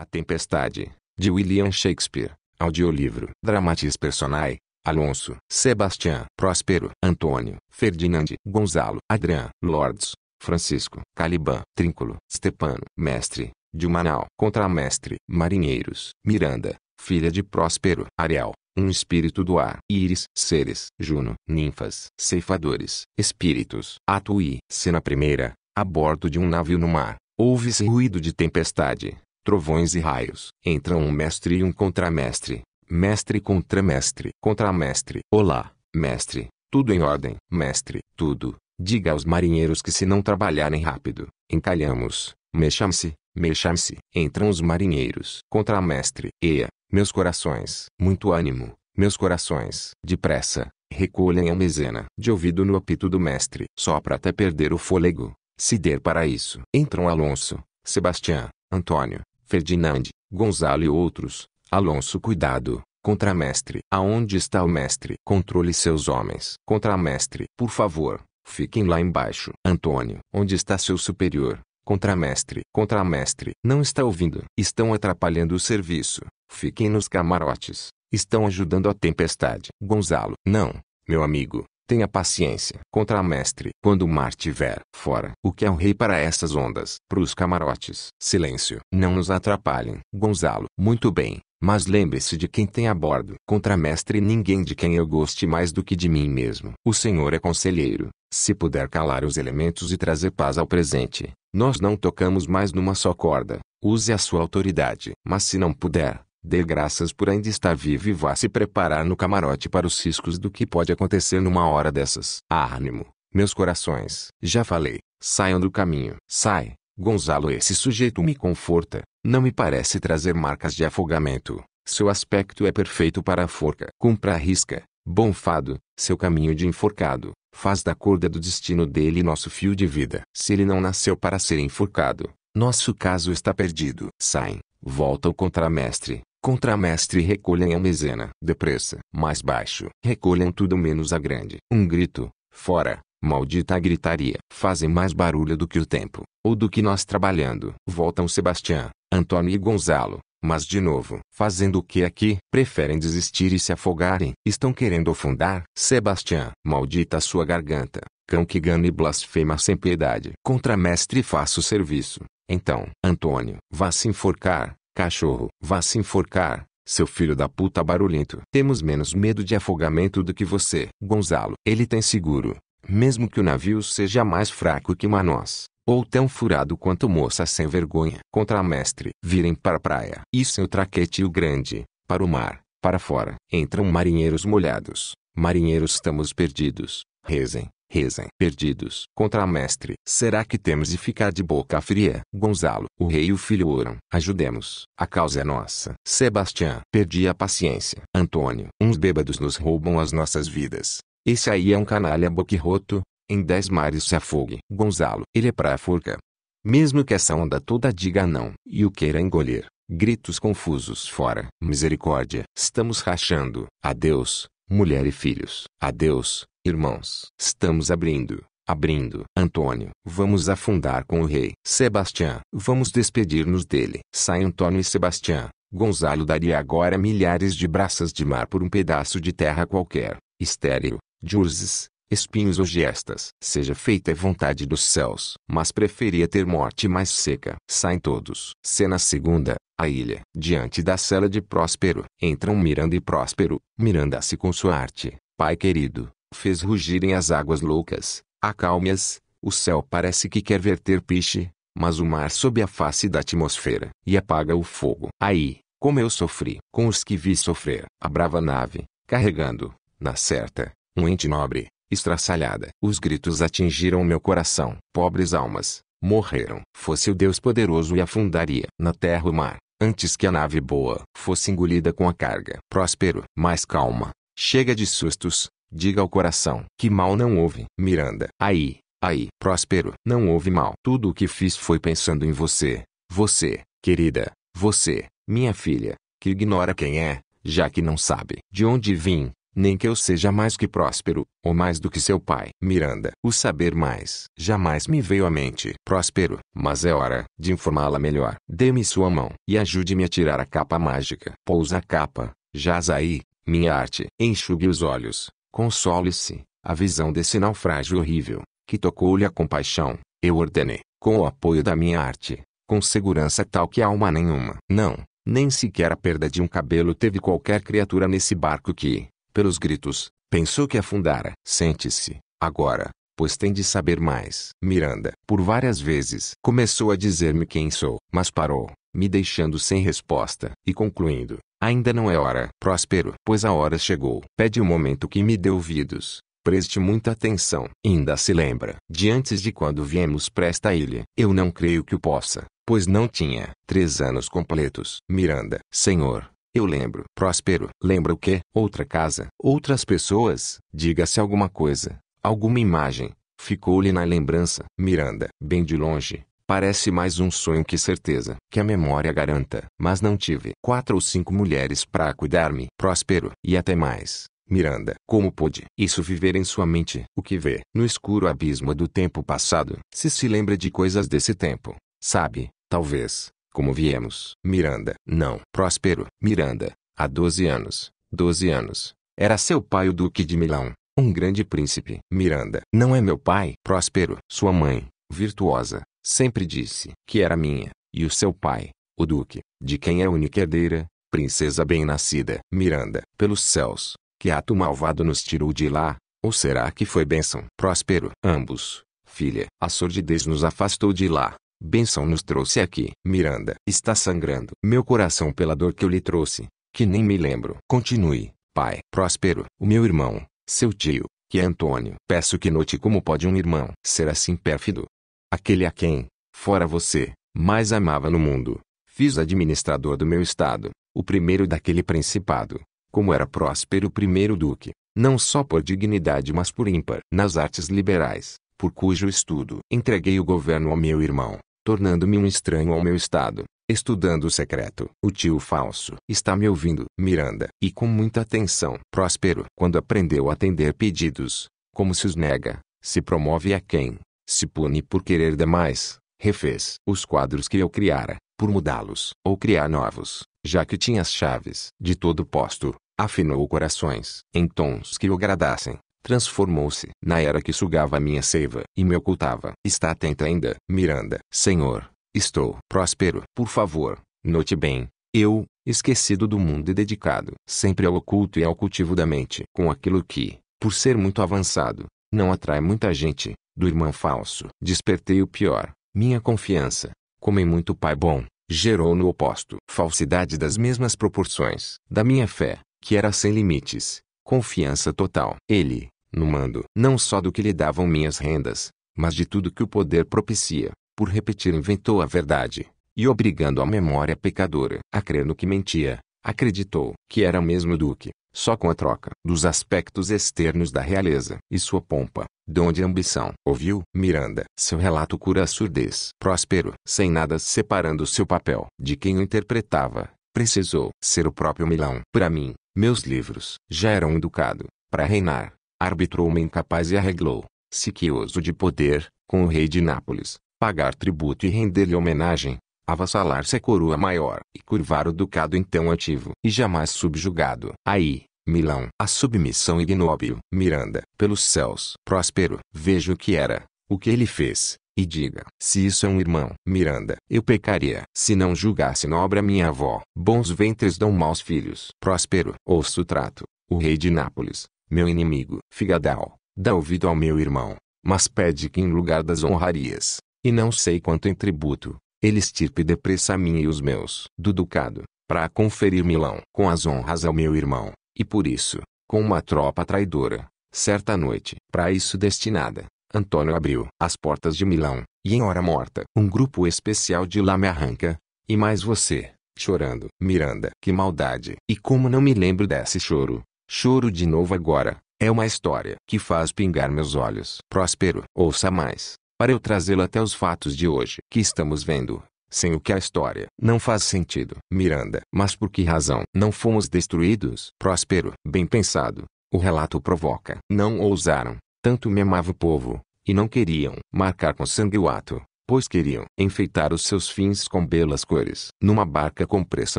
A Tempestade, de William Shakespeare. Audiolivro. Dramatis Personae. Alonso, Sebastião, Próspero, Antônio, Ferdinand, Gonzalo, Adrian, Lords, Francisco, Caliban, Trínculo, Stepano, Mestre, de Manal, Contramestre, Marinheiros, Miranda, Filha de Próspero, Ariel, um espírito do ar, Íris, Seres, Juno, Ninfas, Ceifadores, Espíritos, Atuí. cena primeira, a bordo de um navio no mar, ouve-se ruído de tempestade, trovões e raios. Entram um mestre e um contramestre. Mestre contra mestre. Contramestre. Olá, mestre. Tudo em ordem. Mestre, tudo. Diga aos marinheiros que se não trabalharem rápido, encalhamos. Mexam-se, mexam-se. Entram os marinheiros. Contramestre. Eia, meus corações. Muito ânimo, meus corações. Depressa, recolhem a mezena. De ouvido no apito do mestre. Sopra até perder o fôlego. Se der para isso. Entram Alonso, Sebastião, Antônio, Ferdinand, Gonzalo e outros, Alonso cuidado, contramestre. Aonde está o mestre? Controle seus homens. Contramestre, por favor, fiquem lá embaixo. Antônio, onde está seu superior? Contramestre, contramestre, não está ouvindo. Estão atrapalhando o serviço. Fiquem nos camarotes. Estão ajudando a tempestade. Gonzalo, não, meu amigo, Tenha paciência. Contramestre, quando o mar tiver fora, o que é o rei para essas ondas? Para os camarotes. Silêncio. Não nos atrapalhem. Gonzalo. Muito bem. Mas lembre-se de quem tem a bordo. Contramestre ninguém de quem eu goste mais do que de mim mesmo. O senhor é conselheiro. Se puder calar os elementos e trazer paz ao presente, nós não tocamos mais numa só corda. Use a sua autoridade. Mas se não puder, Dê graças por ainda estar vivo e vá se preparar no camarote para os ciscos do que pode acontecer numa hora dessas. Ah, ânimo, meus corações, já falei, saiam do caminho. Sai, Gonzalo, esse sujeito me conforta, não me parece trazer marcas de afogamento. Seu aspecto é perfeito para a forca. Cumpra a risca, bom fado, seu caminho de enforcado. Faz da corda do destino dele nosso fio de vida. Se ele não nasceu para ser enforcado, nosso caso está perdido. Saem, volta o contramestre, Contramestre recolhem a mezena. Depressa. Mais baixo. Recolhem tudo menos a grande. Um grito. Fora. Maldita gritaria. Fazem mais barulho do que o tempo. Ou do que nós trabalhando. Voltam Sebastião, Antônio e Gonzalo. Mas de novo, fazendo o que aqui? Preferem desistir e se afogarem. Estão querendo afundar? Sebastião, maldita sua garganta. Cão que gana e blasfema sem piedade. Contramestre faça o serviço. Então, Antônio, vá se enforcar. Cachorro, vá se enforcar, seu filho da puta barulhento. Temos menos medo de afogamento do que você, Gonzalo. Ele tem seguro, mesmo que o navio seja mais fraco que nós, ou tão furado quanto moça sem vergonha. Contramestre, virem para a praia. Isso é o traqueteio grande, para o mar, para fora. Entram marinheiros molhados. Marinheiros estamos perdidos. Rezem, rezem perdidos contra mestre. Será que temos de ficar de boca fria? Gonzalo, o rei e o filho oram. Ajudemos, a causa é nossa. Sebastião, perdi a paciência. Antônio, uns bêbados nos roubam as nossas vidas. Esse aí é um canalha boquirroto, em dez mares se afogue. Gonzalo, ele é pra forca. Mesmo que essa onda toda diga não e o queira engolir. Gritos confusos fora. Misericórdia. Estamos rachando. Adeus, mulher e filhos. Adeus, Irmãos, estamos abrindo, abrindo. Antônio, vamos afundar com o rei. Sebastião, vamos despedir-nos dele. Sai Antônio e Sebastião. Gonzalo daria agora milhares de braças de mar por um pedaço de terra qualquer, Estéreo, de urzes, espinhos ou gestas. Seja feita a vontade dos céus, mas preferia ter morte mais seca. Saem todos. Cena segunda, a ilha. Diante da cela de Próspero, entram Miranda e Próspero. Miranda se com sua arte. Pai querido, Fez rugirem as águas loucas, acalme-as, o céu parece que quer verter piche, mas o mar sob a face da atmosfera, e apaga o fogo. Aí, como eu sofri, com os que vi sofrer, a brava nave, carregando, na certa, um ente nobre, estraçalhada. Os gritos atingiram meu coração. Pobres almas, morreram. Fosse o Deus poderoso e afundaria na terra o mar, antes que a nave boa fosse engolida com a carga. Próspero, mais calma, chega de sustos, Diga ao coração que mal não houve. Miranda. Aí, aí, Próspero. Não houve mal. Tudo o que fiz foi pensando em você. Você, querida. Você, minha filha, que ignora quem é, já que não sabe de onde vim, nem que eu seja mais que Próspero, ou mais do que seu pai. Miranda. O saber mais jamais me veio à mente. Próspero. Mas é hora de informá-la melhor. Dê-me sua mão e ajude-me a tirar a capa mágica. Pousa a capa. Jaz aí, minha arte. Enxugue os olhos. Console-se, a visão desse naufrágio horrível, que tocou-lhe a compaixão, eu ordenei, com o apoio da minha arte, com segurança tal que alma nenhuma. Não, nem sequer a perda de um cabelo teve qualquer criatura nesse barco que, pelos gritos, pensou que afundara. Sente-se, agora, pois tem de saber mais. Miranda, por várias vezes, começou a dizer-me quem sou, mas parou, me deixando sem resposta, e concluindo, Ainda não é hora. Próspero, pois a hora chegou. Pede o momento que me dê ouvidos. Preste muita atenção. Ainda se lembra de antes de quando viemos para esta ilha? Eu não creio que o possa, pois não tinha três anos completos. Miranda, Senhor, eu lembro. Próspero, lembra o quê? Outra casa, outras pessoas. Diga-se alguma coisa, alguma imagem. Ficou-lhe na lembrança. Miranda, bem de longe, Parece mais um sonho que certeza, que a memória garanta. Mas não tive quatro ou cinco mulheres para cuidar-me. Próspero, e até mais. Miranda, como pôde isso viver em sua mente? O que vê no escuro abismo do tempo passado, se se lembra de coisas desse tempo, sabe, talvez, como viemos. Miranda, não. Próspero, Miranda, há doze anos, doze anos. Era seu pai o Duque de Milão, um grande príncipe. Miranda, não é meu pai. Próspero, sua mãe, virtuosa, sempre disse que era minha, e o seu pai, o duque, de quem é única herdeira, princesa bem-nascida, Miranda, pelos céus, que ato malvado nos tirou de lá, ou será que foi bênção? Próspero, ambos, filha, a sordidez nos afastou de lá, bênção nos trouxe aqui. Miranda, está sangrando meu coração pela dor que eu lhe trouxe, que nem me lembro. Continue, pai. Próspero, o meu irmão, seu tio, que é Antônio. Peço que note como pode um irmão ser assim pérfido, aquele a quem, fora você, mais amava no mundo, fiz administrador do meu estado, o primeiro daquele principado, como era próspero o primeiro duque, não só por dignidade mas por ímpar nas artes liberais, por cujo estudo entreguei o governo ao meu irmão, tornando-me um estranho ao meu estado, estudando o secreto. O tio falso está me ouvindo, Miranda, e com muita atenção. Próspero, quando aprendeu a atender pedidos, como se os nega, se promove a quem, se pune por querer demais, refez os quadros que eu criara, por mudá-los, ou criar novos, já que tinha as chaves de todo posto, afinou corações em tons que o agradassem, transformou-se na era que sugava a minha seiva e me ocultava. Está atento ainda, Miranda. Senhor, estou próspero. Por favor, note bem, eu, esquecido do mundo e dedicado sempre ao oculto e ao cultivo da mente, com aquilo que, por ser muito avançado, não atrai muita gente, do irmão falso. Despertei o pior, minha confiança, como em muito pai bom, gerou no oposto. Falsidade das mesmas proporções. Da minha fé, que era sem limites, confiança total. Ele, no mando, não só do que lhe davam minhas rendas, mas de tudo que o poder propicia, por repetir inventou a verdade, e obrigando a memória pecadora a crer no que mentia, acreditou que era o mesmo duque. Só com a troca dos aspectos externos da realeza e sua pompa, donde a ambição ouviu Miranda. Seu relato cura a surdez. Próspero, sem nada separando seu papel de quem o interpretava, precisou ser o próprio Milão. Para mim, meus livros já eram educado Para reinar, arbitrou-me incapaz e arreglou, siquioso de poder, com o rei de Nápoles, pagar tributo e render-lhe homenagem, avassalar-se a coroa maior, e curvar o ducado então ativo e jamais subjugado. Aí, Milão, a submissão ignóbil, Miranda, pelos céus, próspero, veja o que era, o que ele fez, e diga, se isso é um irmão, Miranda, eu pecaria, se não julgasse nobre a minha avó, bons ventres dão maus filhos, próspero, ouço o trato, o rei de Nápoles, meu inimigo, Figadal, dá ouvido ao meu irmão, mas pede que em lugar das honrarias, e não sei quanto em tributo, ele estirpe depressa a mim e os meus do ducado, para conferir Milão com as honras ao meu irmão, e por isso, com uma tropa traidora, certa noite, para isso destinada, Antônio abriu as portas de Milão, e em hora morta, um grupo especial de lá me arranca, e mais você, chorando. Miranda, que maldade! E como não me lembro desse choro, choro de novo agora, é uma história que faz pingar meus olhos. Próspero, ouça mais para eu trazê lo até os fatos de hoje que estamos vendo, sem o que a história não faz sentido. Miranda. Mas por que razão não fomos destruídos? Próspero. Bem pensado. O relato provoca. Não ousaram. Tanto me amava o povo, e não queriam marcar com sangue o ato, pois queriam enfeitar os seus fins com belas cores. Numa barca com pressa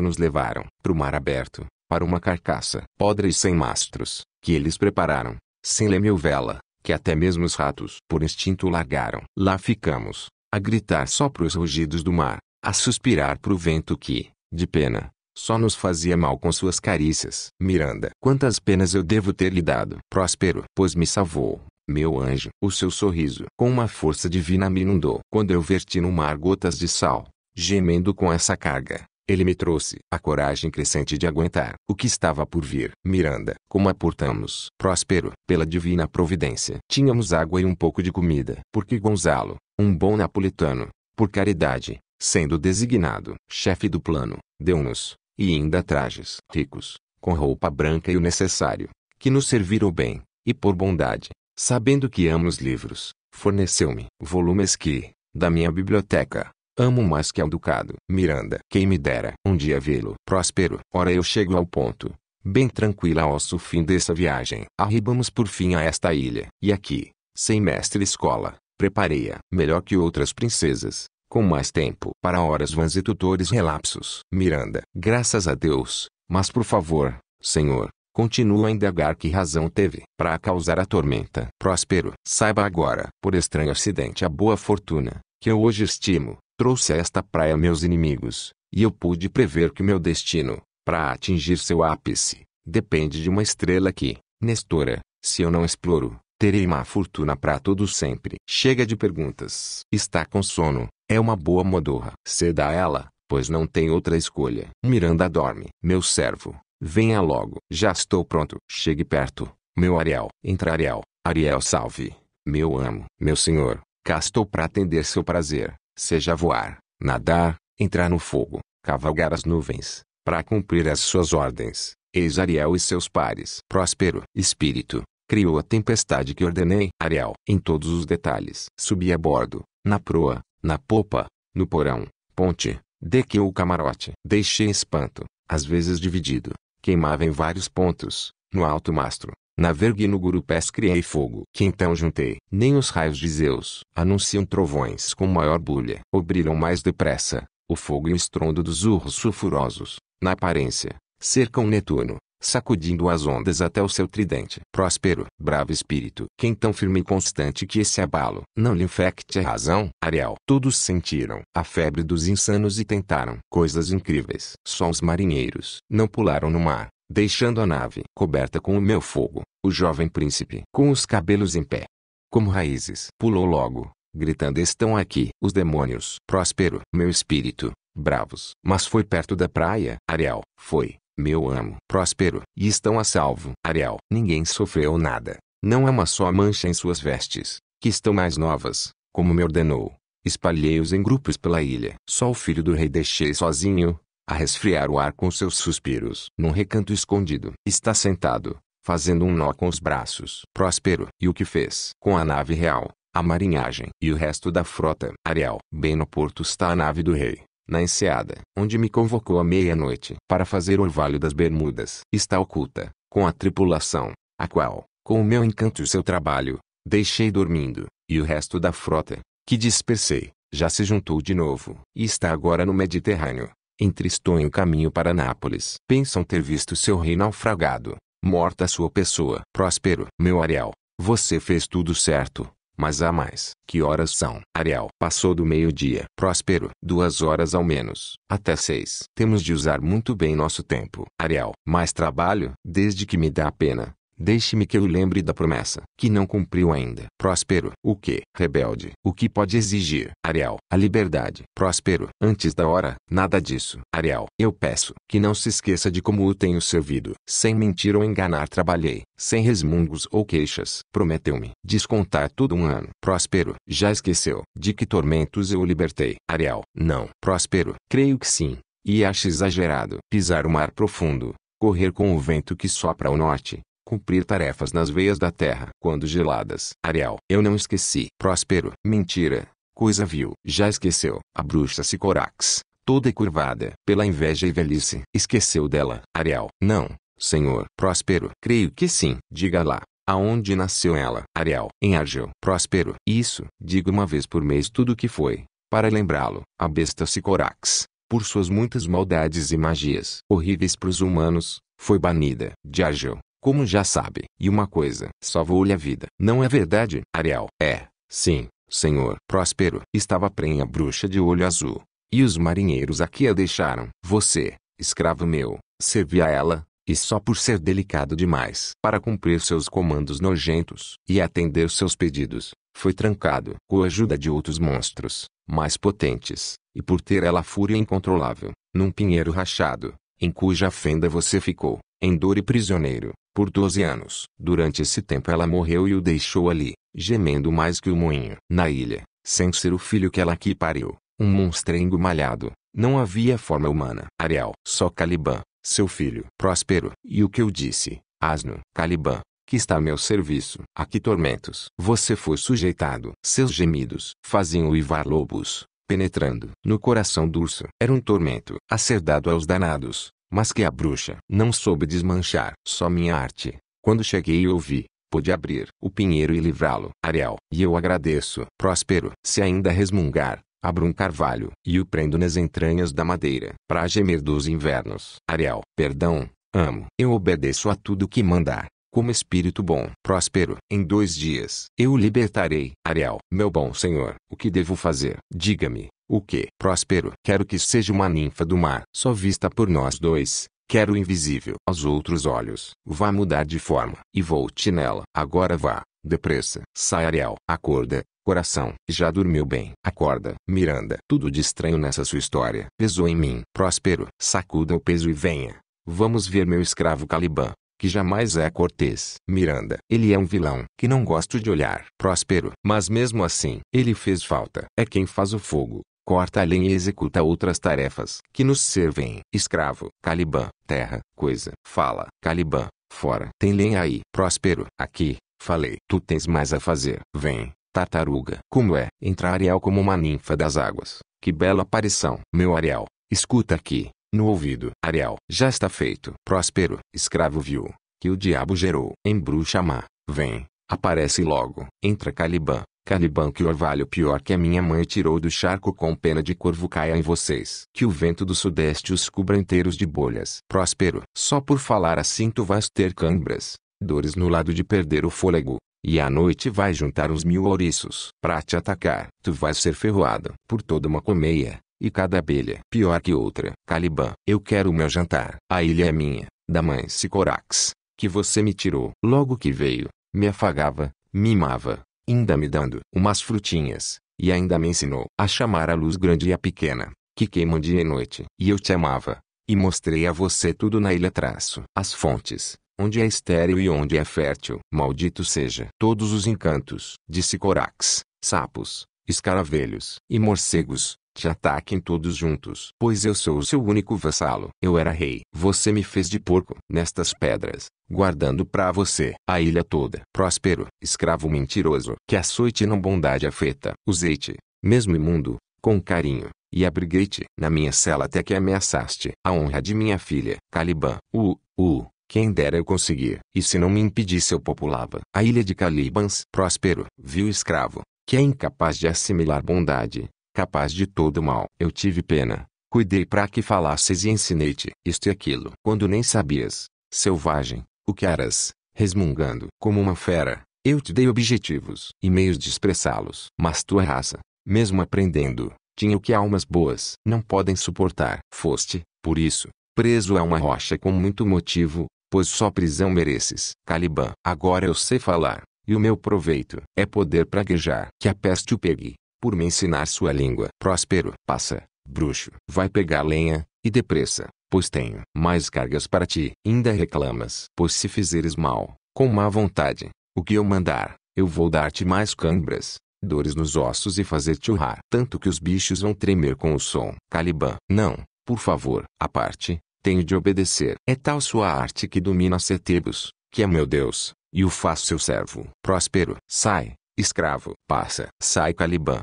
nos levaram para o mar aberto, para uma carcaça podre e sem mastros, que eles prepararam, sem leme ou vela, que até mesmo os ratos por instinto largaram. Lá ficamos, a gritar só para os rugidos do mar, a suspirar para o vento que, de pena, só nos fazia mal com suas carícias. Miranda, quantas penas eu devo ter lhe dado? Próspero, pois me salvou, meu anjo. O seu sorriso, com uma força divina, me inundou. Quando eu verti no mar gotas de sal, gemendo com essa carga, ele me trouxe a coragem crescente de aguentar o que estava por vir. Miranda, como aportamos, próspero, pela divina providência. Tínhamos água e um pouco de comida, porque Gonzalo, um bom napolitano, por caridade, sendo designado chefe do plano, deu-nos, e ainda trajes ricos, com roupa branca e o necessário, que nos serviram bem, e por bondade, sabendo que amo os livros, forneceu-me volumes que, da minha biblioteca, Amo mais que ao ducado. Miranda. Quem me dera um dia vê-lo. Próspero. Ora eu chego ao ponto. Bem tranquila ao fim dessa viagem. Arribamos por fim a esta ilha. E aqui, sem mestre escola, preparei-a. Melhor que outras princesas. Com mais tempo para horas vãs e tutores relapsos. Miranda. Graças a Deus. Mas por favor, senhor, Continua a indagar que razão teve para causar a tormenta. Próspero, saiba agora, por estranho acidente, a boa fortuna que eu hoje estimo trouxe a esta praia meus inimigos, e eu pude prever que meu destino, para atingir seu ápice, depende de uma estrela que, Nestora, se eu não exploro, terei má fortuna para todo sempre. Chega de perguntas. Está com sono. É uma boa modorra. Ceda a ela, pois não tem outra escolha. Miranda dorme. Meu servo, venha logo. Já estou pronto. Chegue perto. Meu Ariel. Entra Ariel. Ariel salve. Meu amo. Meu senhor, cá estou para atender seu prazer seja voar, nadar, entrar no fogo, cavalgar as nuvens, para cumprir as suas ordens. Eis Ariel e seus pares. Próspero espírito, criou a tempestade que ordenei. Ariel, em todos os detalhes, subi a bordo, na proa, na popa, no porão, ponte, deck ou camarote. Deixei espanto, às vezes dividido, queimava em vários pontos, no alto mastro, na vergue no Gurupés criei fogo, que então juntei. Nem os raios de Zeus anunciam trovões com maior bulha, ou brilham mais depressa. O fogo e o estrondo dos urros sulfurosos, na aparência, cercam Netuno, sacudindo as ondas até o seu tridente. Próspero, bravo espírito, quem tão firme e constante que esse abalo não lhe infecte a razão. Ariel, todos sentiram a febre dos insanos e tentaram coisas incríveis. Só os marinheiros não pularam no mar, Deixando a nave coberta com o meu fogo, o jovem príncipe, com os cabelos em pé, como raízes, pulou logo, gritando: Estão aqui os demônios. Próspero, meu espírito, bravos. Mas foi perto da praia, Ariel, foi, meu amo, Próspero, e estão a salvo, Ariel. Ninguém sofreu nada, não há uma só mancha em suas vestes, que estão mais novas, como me ordenou. Espalhei-os em grupos pela ilha. Só o filho do rei deixei sozinho, a resfriar o ar com seus suspiros. Num recanto escondido, está sentado, fazendo um nó com os braços. Próspero. E o que fez? Com a nave real, a marinhagem e o resto da frota. Ariel. Bem no porto está a nave do rei. Na enseada, onde me convocou à meia-noite para fazer orvalho das Bermudas, está oculta, com a tripulação, a qual, com o meu encanto e o seu trabalho, deixei dormindo, e o resto da frota, que dispersei, já se juntou de novo, e está agora no Mediterrâneo, entristou em caminho para Nápoles. Pensam ter visto seu rei naufragado, morta sua pessoa. Próspero, meu Ariel, você fez tudo certo, mas há mais. Que horas são? Ariel, passou do meio-dia. Próspero, duas horas ao menos, até seis. Temos de usar muito bem nosso tempo. Ariel, mais trabalho? Desde que me dá pena, Deixe-me que eu lembre da promessa, que não cumpriu ainda. Próspero. O que? Rebelde. O que pode exigir? Ariel. A liberdade. Próspero. Antes da hora, nada disso. Ariel. Eu peço que não se esqueça de como o tenho servido. Sem mentir ou enganar trabalhei, sem resmungos ou queixas. Prometeu-me descontar todo um ano. Próspero. Já esqueceu de que tormentos eu o libertei. Ariel. Não. Próspero. Creio que sim. E acho exagerado pisar o mar profundo, correr com o vento que sopra ao norte, cumprir tarefas nas veias da terra. Quando geladas, Ariel, eu não esqueci. Próspero, mentira, coisa vil. Já esqueceu, a bruxa Sicorax, toda curvada, pela inveja e velhice. Esqueceu dela, Ariel, não, senhor. Próspero, creio que sim. Diga lá. Aonde nasceu ela? Ariel, em Argel. Próspero, isso, digo uma vez por mês tudo o que foi, para lembrá-lo, a besta Sicorax, por suas muitas maldades e magias horríveis para os humanos, foi banida de Argel como já sabe. E uma coisa, salvou-lhe a vida. Não é verdade, Ariel? É, sim, senhor. Próspero, estava prenha bruxa de olho azul. E os marinheiros aqui a deixaram. Você, escravo meu, servia a ela, e só por ser delicado demais para cumprir seus comandos nojentos e atender seus pedidos, foi trancado com a ajuda de outros monstros, mais potentes, e por ter ela fúria incontrolável, num pinheiro rachado, em cuja fenda você ficou, em dor e prisioneiro, por doze anos. Durante esse tempo ela morreu e o deixou ali, gemendo mais que o moinho. Na ilha, sem ser o filho que ela aqui pariu, um monstrengo malhado, não havia forma humana. Ariel, só Caliban, seu filho, próspero. E o que eu disse, asno, Caliban, que está a meu serviço. A que tormentos você foi sujeitado? Seus gemidos faziam uivar lobos, penetrando no coração do urso. Era um tormento a ser dado aos danados, mas que a bruxa não soube desmanchar. Só minha arte, quando cheguei e ouvi, pude abrir o pinheiro e livrá-lo. Ariel, e eu agradeço. Próspero, se ainda resmungar, abro um carvalho e o prendo nas entranhas da madeira, para gemer dos invernos. Ariel, perdão, amo. Eu obedeço a tudo que mandar como espírito bom, próspero. Em dois dias eu o libertarei. Ariel, meu bom senhor, o que devo fazer? Diga-me, o que? Próspero, quero que seja uma ninfa do mar, só vista por nós dois. Quero invisível aos outros olhos. Vá mudar de forma e volte nela. Agora vá, depressa. Sai, Ariel. Acorda, coração. Já dormiu bem. Acorda, Miranda. Tudo de estranho nessa sua história pesou em mim. Próspero, sacuda o peso e venha. Vamos ver meu escravo Caliban que jamais é cortês. Miranda. Ele é um vilão, que não gosto de olhar. Próspero. Mas mesmo assim, ele fez falta. É quem faz o fogo, corta a lenha e executa outras tarefas que nos servem. Escravo. Caliban. Terra. Coisa. Fala. Caliban. Fora. Tem lenha aí. Próspero. Aqui. Falei. Tu tens mais a fazer. Vem. Tartaruga. Como é? Entrar Ariel como uma ninfa das águas. Que bela aparição. Meu Ariel. Escuta aqui no ouvido. Ariel, já está feito. Próspero, escravo viu, que o diabo gerou. Em bruxa má, vem, aparece logo. Entra Caliban, Caliban que o orvalho pior que a minha mãe tirou do charco com pena de corvo caia em vocês. Que o vento do sudeste os cubra inteiros de bolhas. Próspero, só por falar assim tu vais ter cãibras, dores no lado de perder o fôlego. E à noite vai juntar uns mil ouriços para te atacar. Tu vais ser ferroado por toda uma colmeia, e cada abelha, pior que outra. Caliban, eu quero o meu jantar. A ilha é minha, da mãe Sicorax, que você me tirou. Logo que veio, me afagava, mimava, ainda me dando umas frutinhas, e ainda me ensinou a chamar a luz grande e a pequena, que queimam dia e noite. E eu te amava, e mostrei a você tudo na ilha traço. As fontes, onde é estéril e onde é fértil. Maldito seja todos os encantos de Sicorax, sapos, escaravelhos e morcegos, te ataquem todos juntos, pois eu sou o seu único vassalo. Eu era rei. Você me fez de porco nestas pedras, guardando para você a ilha toda. Próspero, escravo mentiroso, que açoite não bondade afeta. Usei-te, mesmo imundo, com carinho, e abriguei-te na minha cela até que ameaçaste a honra de minha filha, Caliban. U, u, quem dera eu conseguir, e se não me impedisse eu populava a ilha de Calibans. Próspero, viu escravo, que é incapaz de assimilar bondade, capaz de todo mal. Eu tive pena, cuidei para que falasses e ensinei-te isto e aquilo. Quando nem sabias, selvagem, o que eras, resmungando como uma fera, eu te dei objetivos e meios de expressá-los. Mas tua é raça, mesmo aprendendo, tinha o que almas boas não podem suportar. Foste, por isso, preso a uma rocha com muito motivo, pois só prisão mereces. Caliban, agora eu sei falar, e o meu proveito é poder praguejar. Que a peste o pegue por me ensinar sua língua. Próspero, passa, bruxo, vai pegar lenha, e depressa, pois tenho mais cargas para ti. Ainda reclamas, pois se fizeres mal, com má vontade, o que eu mandar, eu vou dar-te mais cãibras, dores nos ossos e fazer-te urrar. Tanto que os bichos vão tremer com o som. Caliban, não, por favor, a parte, tenho de obedecer. É tal sua arte que domina Setebos, que é meu Deus, e o faço seu servo. Próspero, sai, escravo, passa. Sai Caliban,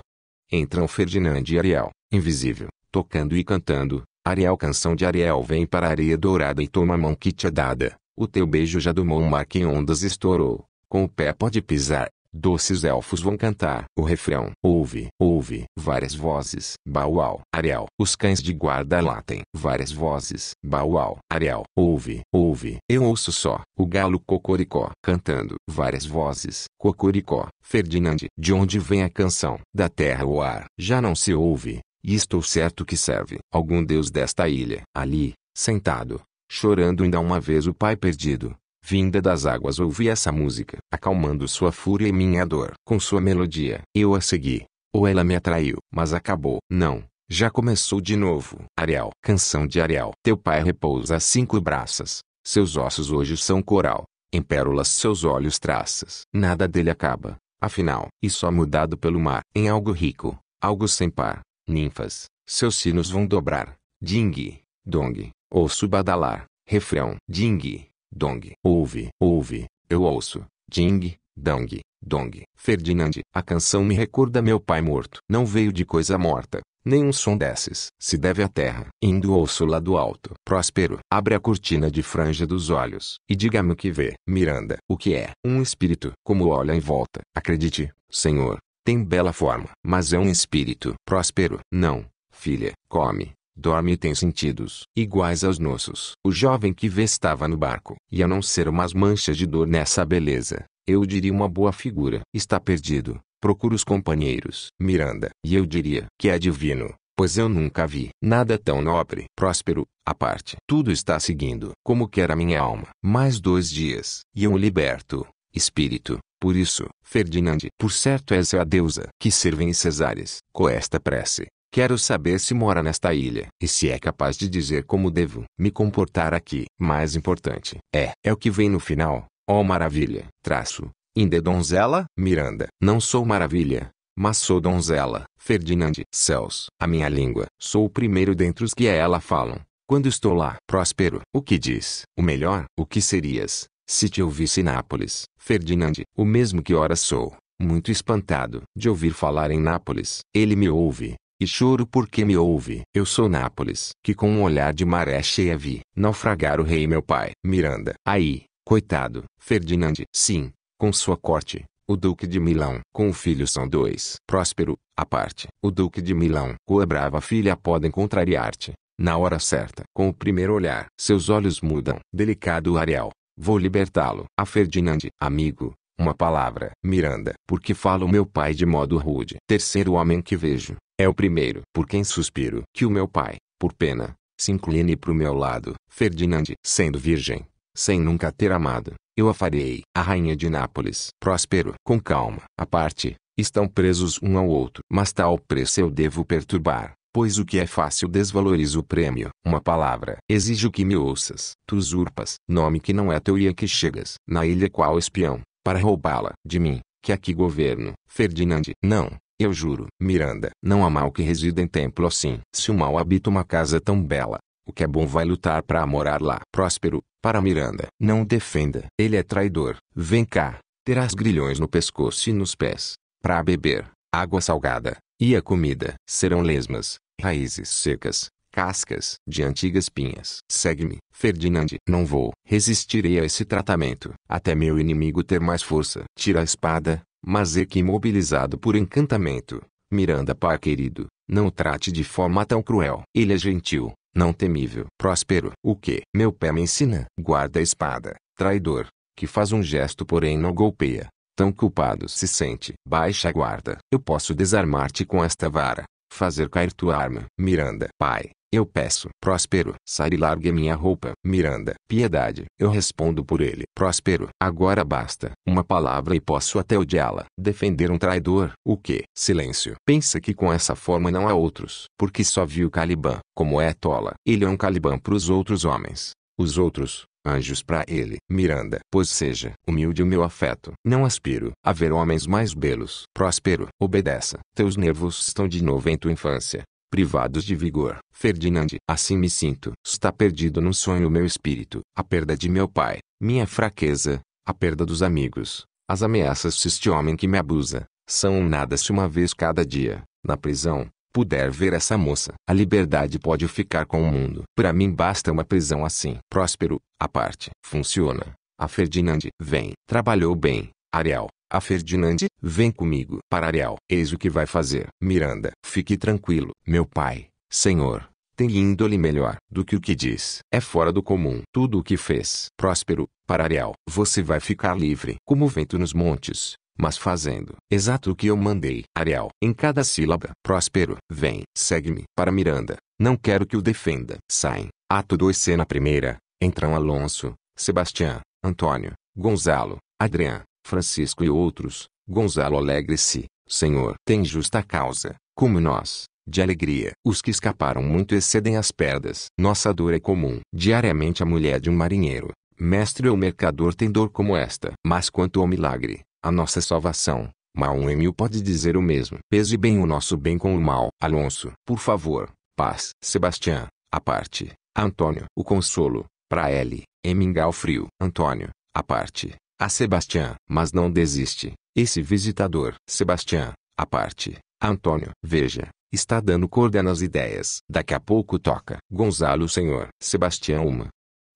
Entram Ferdinand e Ariel, invisível, tocando e cantando. Ariel canção de Ariel vem para a areia dourada e toma a mão que te é dada. O teu beijo já domou um mar que em ondas estourou. Com o pé pode pisar, Doces elfos vão cantar. O refrão. Ouve, ouve, várias vozes. Bauau, Ariel. Os cães de guarda latem. Várias vozes. Bauau, Ariel. Ouve, ouve. Eu ouço só. O galo cocoricó. Cantando. Várias vozes. Cocoricó. Ferdinand. De onde vem a canção? Da terra ou ar. Já não se ouve. E estou certo que serve. Algum deus desta ilha. Ali, sentado. Chorando ainda uma vez o pai perdido vinda das águas ouvi essa música, acalmando sua fúria e minha dor. Com sua melodia, eu a segui. Ou ela me atraiu, mas acabou. Não, já começou de novo. Ariel, canção de Ariel. Teu pai repousa a cinco braças, seus ossos hoje são coral, em pérolas seus olhos traças. Nada dele acaba, afinal, e só é mudado pelo mar. Em algo rico, algo sem par, ninfas, seus sinos vão dobrar. Dingue, dongue, ouço badalar, refrão. dingue. Dong, ouve, ouve, eu ouço, ding, dong, dong. Ferdinand, a canção me recorda meu pai morto. Não veio de coisa morta, nenhum som desses. Se deve à terra, indo ouço lá do alto. Próspero, abre a cortina de franja dos olhos e diga-me o que vê. Miranda, o que é? Um espírito, como olha em volta. Acredite, senhor, tem bela forma, mas é um espírito. Próspero, não, filha, come dorme e tem sentidos iguais aos nossos. O jovem que vê estava no barco, e a não ser umas manchas de dor nessa beleza, eu diria uma boa figura. Está perdido, procura os companheiros. Miranda. E eu diria que é divino, pois eu nunca vi nada tão nobre. Próspero, à parte. Tudo está seguindo como quer a minha alma. Mais dois dias, e eu liberto, espírito. Por isso, Ferdinand, por certo essa é a deusa que servem em Cesares. Com esta prece, Quero saber se mora nesta ilha e se é capaz de dizer como devo me comportar aqui. Mais importante é, é o que vem no final. Ó oh maravilha! Traço. Inde donzela, Miranda. Não sou maravilha, mas sou donzela, Ferdinand. Céus, a minha língua. Sou o primeiro dentre os que a ela falam. Quando estou lá, próspero. O que diz? O melhor, o que serias? Se te ouvisse Nápoles, Ferdinand, o mesmo que ora sou, muito espantado de ouvir falar em Nápoles. Ele me ouve, e choro porque me ouve. Eu sou Nápoles, que com um olhar de maré cheia vi naufragar o rei meu pai. Miranda. Aí, coitado, Ferdinand. Sim, com sua corte, o Duque de Milão. Com o filho são dois. Próspero, a parte. O Duque de Milão. Coa brava filha podem contrariar-te. Na hora certa. Com o primeiro olhar. Seus olhos mudam. Delicado Ariel. Vou libertá-lo. A Ferdinand. Amigo. Uma palavra. Miranda. Porque falo meu pai de modo rude. Terceiro homem que vejo. É o primeiro por quem suspiro que o meu pai, por pena, se incline para o meu lado. Ferdinand, sendo virgem, sem nunca ter amado, eu a farei. A rainha de Nápoles, Próspero, com calma, a parte, estão presos um ao outro. Mas tal preço eu devo perturbar, pois o que é fácil desvaloriza o prêmio. Uma palavra, exijo que me ouças. Tu usurpas, nome que não é teu e a que chegas. Na ilha qual espião, para roubá-la de mim, que aqui governo. Ferdinand, não, eu juro, Miranda, não há mal que resida em templo assim. Se o mal habita uma casa tão bela, o que é bom vai lutar para morar lá. Próspero, para Miranda, não o defenda. Ele é traidor. Vem cá, terás grilhões no pescoço e nos pés. Para beber, água salgada, e a comida serão lesmas, raízes secas, cascas de antigas pinhas. Segue-me, Ferdinand. Não vou. Resistirei a esse tratamento, até meu inimigo ter mais força. Tira a espada, mas é que imobilizado por encantamento, Miranda Pá querido, não o trate de forma tão cruel. Ele é gentil, não temível, próspero. O que meu pé me ensina? Guarda a espada, traidor, que faz um gesto porém não golpeia. Tão culpado se sente. Baixa a guarda. Eu posso desarmar-te com esta vara fazer cair tua arma. Miranda, pai, eu peço. Próspero, sai e largue minha roupa. Miranda, piedade, eu respondo por ele. Próspero, agora basta. Uma palavra e posso até odiá-la. Defender um traidor. O que? Silêncio. Pensa que com essa forma não há outros. Porque só viu Caliban, como é tola. Ele é um Caliban para os outros homens. Os outros, anjos para ele. Miranda. Pois seja humilde o meu afeto. Não aspiro a ver homens mais belos. Próspero. Obedeça. Teus nervos estão de novo em tua infância. Privados de vigor. Ferdinand. Assim me sinto. Está perdido num sonho o meu espírito. A perda de meu pai. Minha fraqueza. A perda dos amigos. As ameaças deste homem que me abusa. São um nada se uma vez cada dia. Na prisão, puder ver essa moça, a liberdade pode ficar com o mundo. Para mim basta uma prisão assim. Próspero, a parte, funciona. A Ferdinand, vem, trabalhou bem. Ariel, a Ferdinand, vem comigo. Para Ariel, eis o que vai fazer. Miranda, fique tranquilo, meu pai, senhor. Tem índole melhor do que o que diz. É fora do comum. Tudo o que fez. Próspero, para Ariel, você vai ficar livre. Como o vento nos montes, mas fazendo exato o que eu mandei. Ariel, em cada sílaba. Próspero, vem, segue-me. Para Miranda, não quero que o defenda. Saem, ato 2 cena primeira, entram Alonso, Sebastião, Antônio, Gonzalo, Adrián, Francisco e outros. Gonzalo alegre-se, Senhor, tem justa causa, como nós, de alegria. Os que escaparam muito excedem as perdas. Nossa dor é comum. Diariamente a mulher de um marinheiro, mestre ou mercador tem dor como esta. Mas quanto ao milagre, a nossa salvação. mal um Emil pode dizer o mesmo. Pese bem o nosso bem com o mal. Alonso, por favor, paz. Sebastião, a parte. Antônio, o consolo. Pra ele, Emingau frio. Antônio, a parte. A Sebastião, mas não desiste. Esse visitador, Sebastião, a parte. Antônio, veja, está dando corda nas ideias. Daqui a pouco toca. Gonzalo, senhor. Sebastião, uma.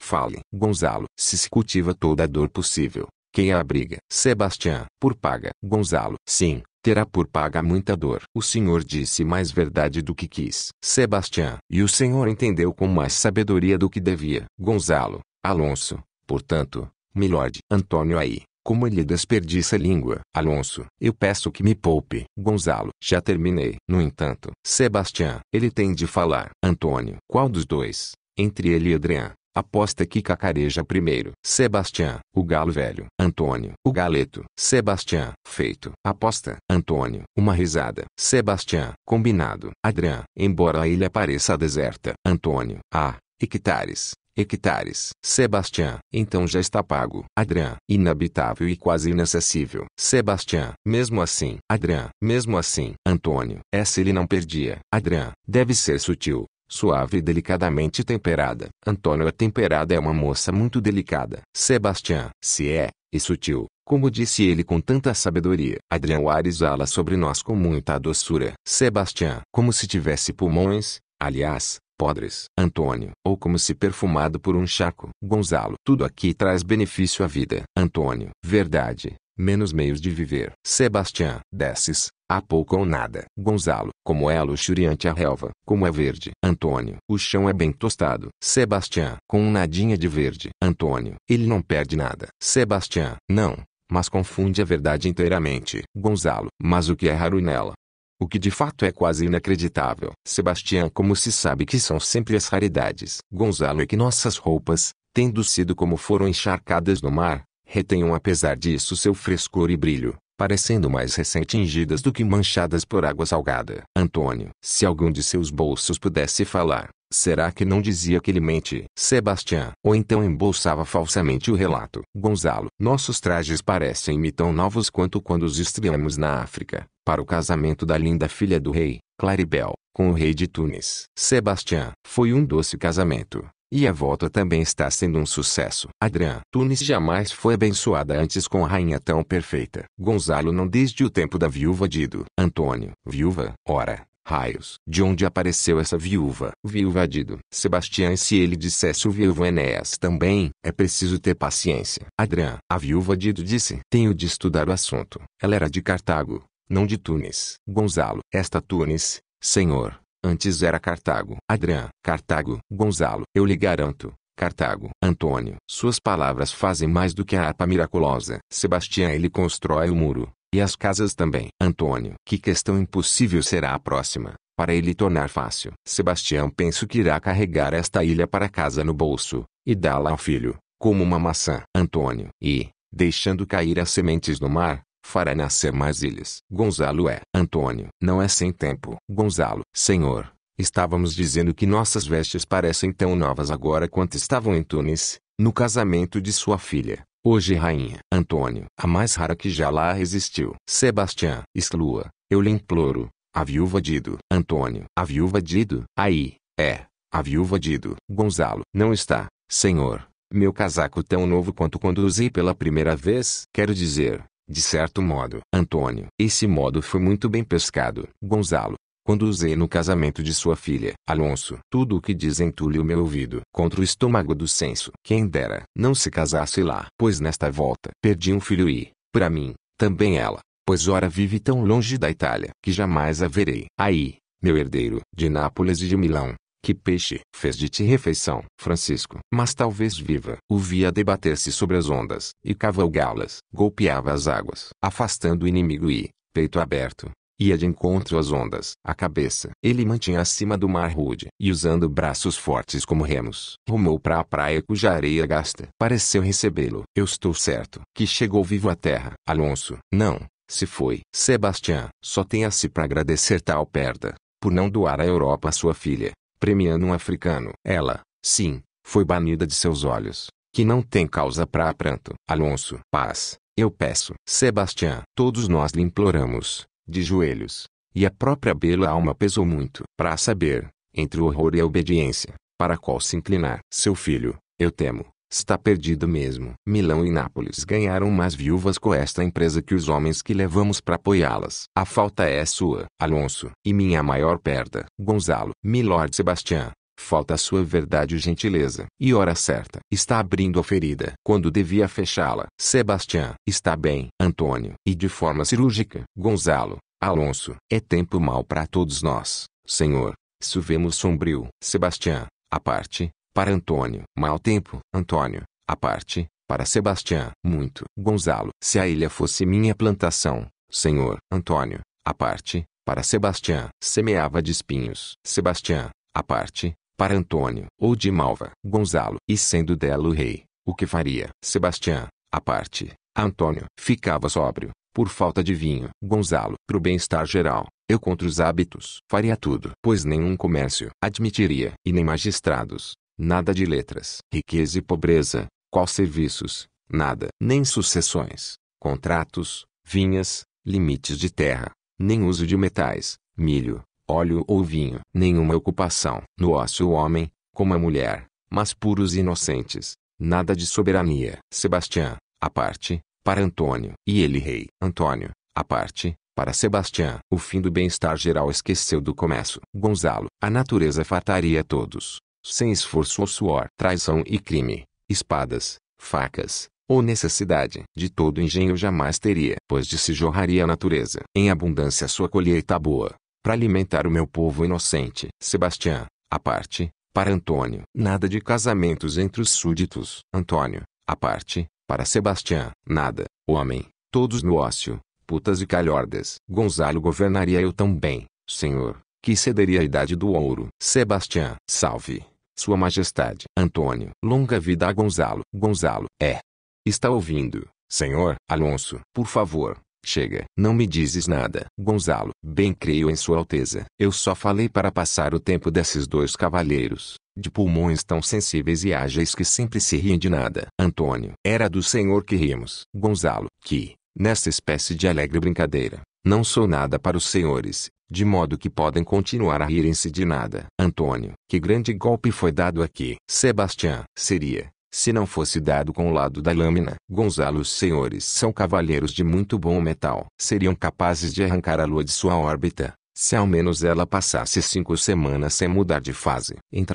Fale, Gonzalo, se se cultiva toda a dor possível, quem a abriga, Sebastião, por paga, Gonzalo, sim, terá por paga muita dor. O Senhor disse mais verdade do que quis, Sebastião, e o Senhor entendeu com mais sabedoria do que devia. Gonzalo, Alonso, portanto, milord, Antônio aí. Como ele desperdiça a língua. Alonso, eu peço que me poupe. Gonzalo, já terminei. No entanto, Sebastião, ele tem de falar. Antônio, qual dos dois? Entre ele e Adrián, Aposta que cacareja primeiro. Sebastião, o galo velho. Antônio, o galeto. Sebastião, feito. Aposta. Antônio, uma risada. Sebastião, combinado. Adrian, embora a ilha pareça deserta. Antônio, ah, hectares. Hectares. Sebastião, então já está pago. Adrian, inabitável e quase inacessível. Sebastião, mesmo assim. Adrian, mesmo assim. Antônio, essa ele não perdia. Adrian, deve ser sutil suave e delicadamente temperada. Antônio a temperada é uma moça muito delicada. Sebastião, se é, e sutil, como disse ele com tanta sabedoria. Adriano Ares ala sobre nós com muita doçura. Sebastião, como se tivesse pulmões, aliás, podres. Antônio, ou como se perfumado por um chaco. Gonzalo, tudo aqui traz benefício à vida. Antônio, verdade, menos meios de viver. Sebastião, desces, há pouco ou nada. Gonzalo, como é luxuriante a relva, como é verde. Antônio, o chão é bem tostado. Sebastião, com um nadinha de verde. Antônio, ele não perde nada. Sebastião, não, mas confunde a verdade inteiramente. Gonzalo, mas o que é raro nela? O que de fato é quase inacreditável. Sebastião, como se sabe que são sempre as raridades. Gonzalo é que nossas roupas, tendo sido como foram encharcadas no mar, retenham apesar disso seu frescor e brilho, parecendo mais recém-tingidas do que manchadas por água salgada. Antônio, se algum de seus bolsos pudesse falar, será que não dizia que ele mente? Sebastião, ou então embolsava falsamente o relato. Gonzalo, nossos trajes parecem-me tão novos quanto quando os estreamos na África, para o casamento da linda filha do rei, Claribel, com o rei de Tunis. Sebastião, foi um doce casamento. E a volta também está sendo um sucesso. Adrian. Tunis jamais foi abençoada antes com a rainha tão perfeita. Gonzalo não desde o tempo da viúva Dido. Antônio. Viúva. Ora. Raios. De onde apareceu essa viúva? Viúva Dido. Sebastião e se ele dissesse o viúvo Enéas também, é preciso ter paciência. Adrian. A viúva Dido disse. Tenho de estudar o assunto. Ela era de Cartago, não de Tunis. Gonzalo. Esta Tunis, senhor, Antes era Cartago. Adrã, Cartago. Gonzalo, eu lhe garanto. Cartago. Antônio, suas palavras fazem mais do que a harpa miraculosa. Sebastião, ele constrói o muro. E as casas também. Antônio, que questão impossível será a próxima? Para ele tornar fácil. Sebastião, penso que irá carregar esta ilha para casa no bolso. E dá-la ao filho, como uma maçã. Antônio, e, deixando cair as sementes no mar, fará nascer mais ilhas. Gonzalo é. Antônio, não é sem tempo. Gonzalo, Senhor, estávamos dizendo que nossas vestes parecem tão novas agora quanto estavam em Tunis, no casamento de sua filha. Hoje rainha. Antônio, a mais rara que já lá resistiu. Sebastião, exclua. eu lhe imploro. A viúva Dido. Antônio, a viúva Dido. Aí, é. A viúva Dido. Gonzalo, não está. Senhor, meu casaco tão novo quanto quando usei pela primeira vez. Quero dizer, de certo modo, Antônio, esse modo foi muito bem pescado. Gonzalo, quando usei no casamento de sua filha, Alonso, tudo o que dizem entulhe o meu ouvido, contra o estômago do senso. Quem dera, não se casasse lá, pois nesta volta, perdi um filho e, para mim, também ela, pois ora vive tão longe da Itália, que jamais a verei. Aí, meu herdeiro, de Nápoles e de Milão, que peixe fez de ti refeição, Francisco? Mas talvez viva. O via debater-se sobre as ondas, e cavalgá-las. Golpeava as águas, afastando o inimigo e, peito aberto, ia de encontro às ondas. A cabeça ele mantinha acima do mar rude, e usando braços fortes como remos, rumou para a praia cuja areia gasta. Pareceu recebê-lo. Eu estou certo que chegou vivo à terra. Alonso, não, se foi. Sebastião, só tem a si para agradecer tal perda, por não doar à Europa sua filha premiando um africano. Ela, sim, foi banida de seus olhos, que não tem causa para pranto. Alonso, paz, eu peço. Sebastião, todos nós lhe imploramos, de joelhos, e a própria bela alma pesou muito, para saber, entre o horror e a obediência, para qual se inclinar. Seu filho, eu temo, Está perdido mesmo. Milão e Nápoles ganharam mais viúvas com esta empresa que os homens que levamos para apoiá-las. A falta é sua, Alonso, e minha maior perda. Gonzalo, Milord Sebastião. Falta sua verdade e gentileza. E hora certa. Está abrindo a ferida. Quando devia fechá-la. Sebastião. Está bem. Antônio. E de forma cirúrgica. Gonzalo. Alonso. É tempo mau para todos nós. Senhor. Suvemos sombrio. Sebastião. A parte, para Antônio, mau tempo, Antônio, a parte, para Sebastião, muito, Gonzalo. Se a ilha fosse minha plantação, senhor, Antônio, a parte, para Sebastião, semeava de espinhos, Sebastião, a parte, para Antônio, ou de malva, Gonzalo, e sendo dela o rei, o que faria? Sebastião, a parte, Antônio, ficava sóbrio, por falta de vinho, Gonzalo, pro bem-estar geral, eu contra os hábitos, faria tudo, pois nenhum comércio admitiria, e nem magistrados, nada de letras. Riqueza e pobreza, qual serviços, nada. Nem sucessões, contratos, vinhas, limites de terra, nem uso de metais, milho, óleo ou vinho. Nenhuma ocupação. No ócio o homem, como a mulher, mas puros e inocentes. Nada de soberania. Sebastião, a parte, para Antônio. E ele rei. Antônio, a parte, para Sebastião. O fim do bem-estar geral esqueceu do começo. Gonzalo, a natureza fartaria todos sem esforço ou suor, traição e crime, espadas, facas, ou necessidade de todo engenho jamais teria, pois de se jorraria a natureza em abundância sua colheita boa, para alimentar o meu povo inocente. Sebastião, a parte, para Antônio, nada de casamentos entre os súditos. Antônio, a parte, para Sebastião, nada, homem, todos no ócio, putas e calhordas. Gonzalo governaria eu tão bem, senhor, que cederia a idade do ouro. Sebastião, salve. Sua Majestade, Antônio, longa vida a Gonzalo. Gonzalo, é. Está ouvindo, senhor, Alonso, por favor, Chega, não me dizes nada. Gonzalo, bem creio em Sua Alteza. Eu só falei para passar o tempo desses dois cavalheiros, de pulmões tão sensíveis e ágeis que sempre se riem de nada. Antônio, era do Senhor que rimos. Gonzalo, que, nesta espécie de alegre brincadeira, não sou nada para os senhores, de modo que podem continuar a rirem-se de nada. Antônio, que grande golpe foi dado aqui. Sebastião, seria, se não fosse dado com o lado da lâmina. Gonzalo, os senhores são cavalheiros de muito bom metal. Seriam capazes de arrancar a lua de sua órbita, se ao menos ela passasse cinco semanas sem mudar de fase. Em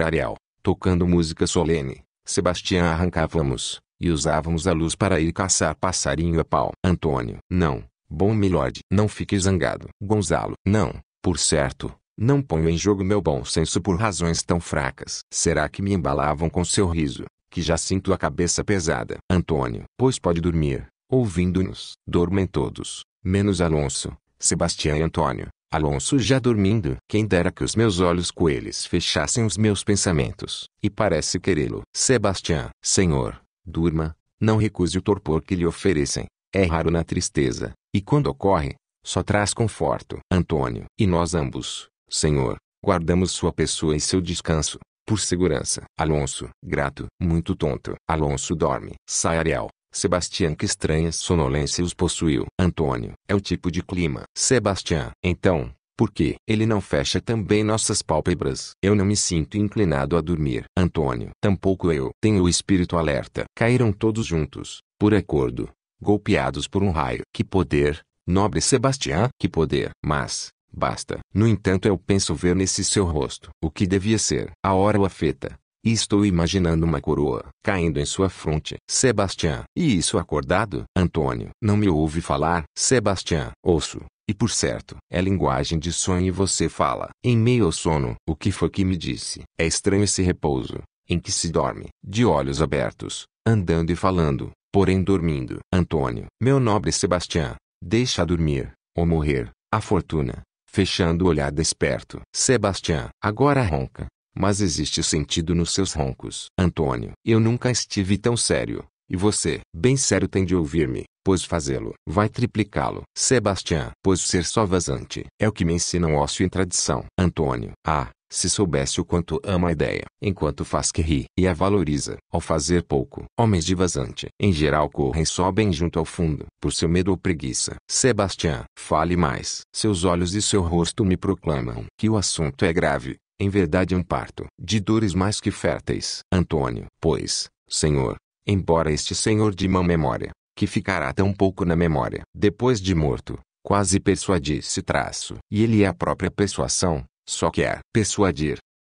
tocando música solene, Sebastião arrancávamos, e usávamos a luz para ir caçar passarinho a pau. Antônio, não, Bom milord, não fique zangado. Gonzalo, não, por certo, não ponho em jogo meu bom senso por razões tão fracas. Será que me embalavam com seu riso, que já sinto a cabeça pesada. Antônio, pois pode dormir, ouvindo-nos. Dormem todos, menos Alonso, Sebastião e Antônio. Alonso já dormindo. Quem dera que os meus olhos coelhos fechassem os meus pensamentos. E parece querê-lo. Sebastião, senhor, durma. Não recuse o torpor que lhe oferecem. É raro na tristeza, e quando ocorre, só traz conforto. Antônio e nós ambos, Senhor, guardamos sua pessoa e seu descanso, por segurança. Alonso, grato, muito tonto. Alonso dorme. Sai Ariel. Sebastião que estranha sonolência os possuiu. Antônio, é o tipo de clima. Sebastião, então, por que ele não fecha também nossas pálpebras? Eu não me sinto inclinado a dormir. Antônio, tampouco eu. Tenho o espírito alerta. Caíram todos juntos, por acordo, golpeados por um raio. Que poder, nobre Sebastião, que poder! Mas, basta. No entanto, eu penso ver nesse seu rosto o que devia ser a hora o afeta. E estou imaginando uma coroa caindo em sua fronte. Sebastião. E isso acordado? Antônio. Não me ouve falar? Sebastião. Ouço. E por certo, é linguagem de sonho e você fala. Em meio ao sono, o que foi que me disse? É estranho esse repouso, em que se dorme, de olhos abertos, andando e falando, porém dormindo. Antônio, meu nobre Sebastião, deixa dormir, ou morrer, a fortuna, fechando o olhar desperto. Sebastião, agora ronca, mas existe sentido nos seus roncos. Antônio, eu nunca estive tão sério, e você, bem sério tem de ouvir-me, pois fazê-lo vai triplicá-lo. Sebastião, pois ser só vazante é o que me ensinam ócio e tradição. Antônio, ah, se soubesse o quanto ama a ideia, enquanto faz que ri e a valoriza. Ao fazer pouco, homens de vazante, em geral correm sobem junto ao fundo, por seu medo ou preguiça. Sebastião, fale mais. Seus olhos e seu rosto me proclamam que o assunto é grave, em verdade um parto, de dores mais que férteis. Antônio, pois, senhor, embora este senhor de má memória, que ficará tão pouco na memória, depois de morto, quase persuadisse traço, e ele é a própria persuasão, só que é persuadir.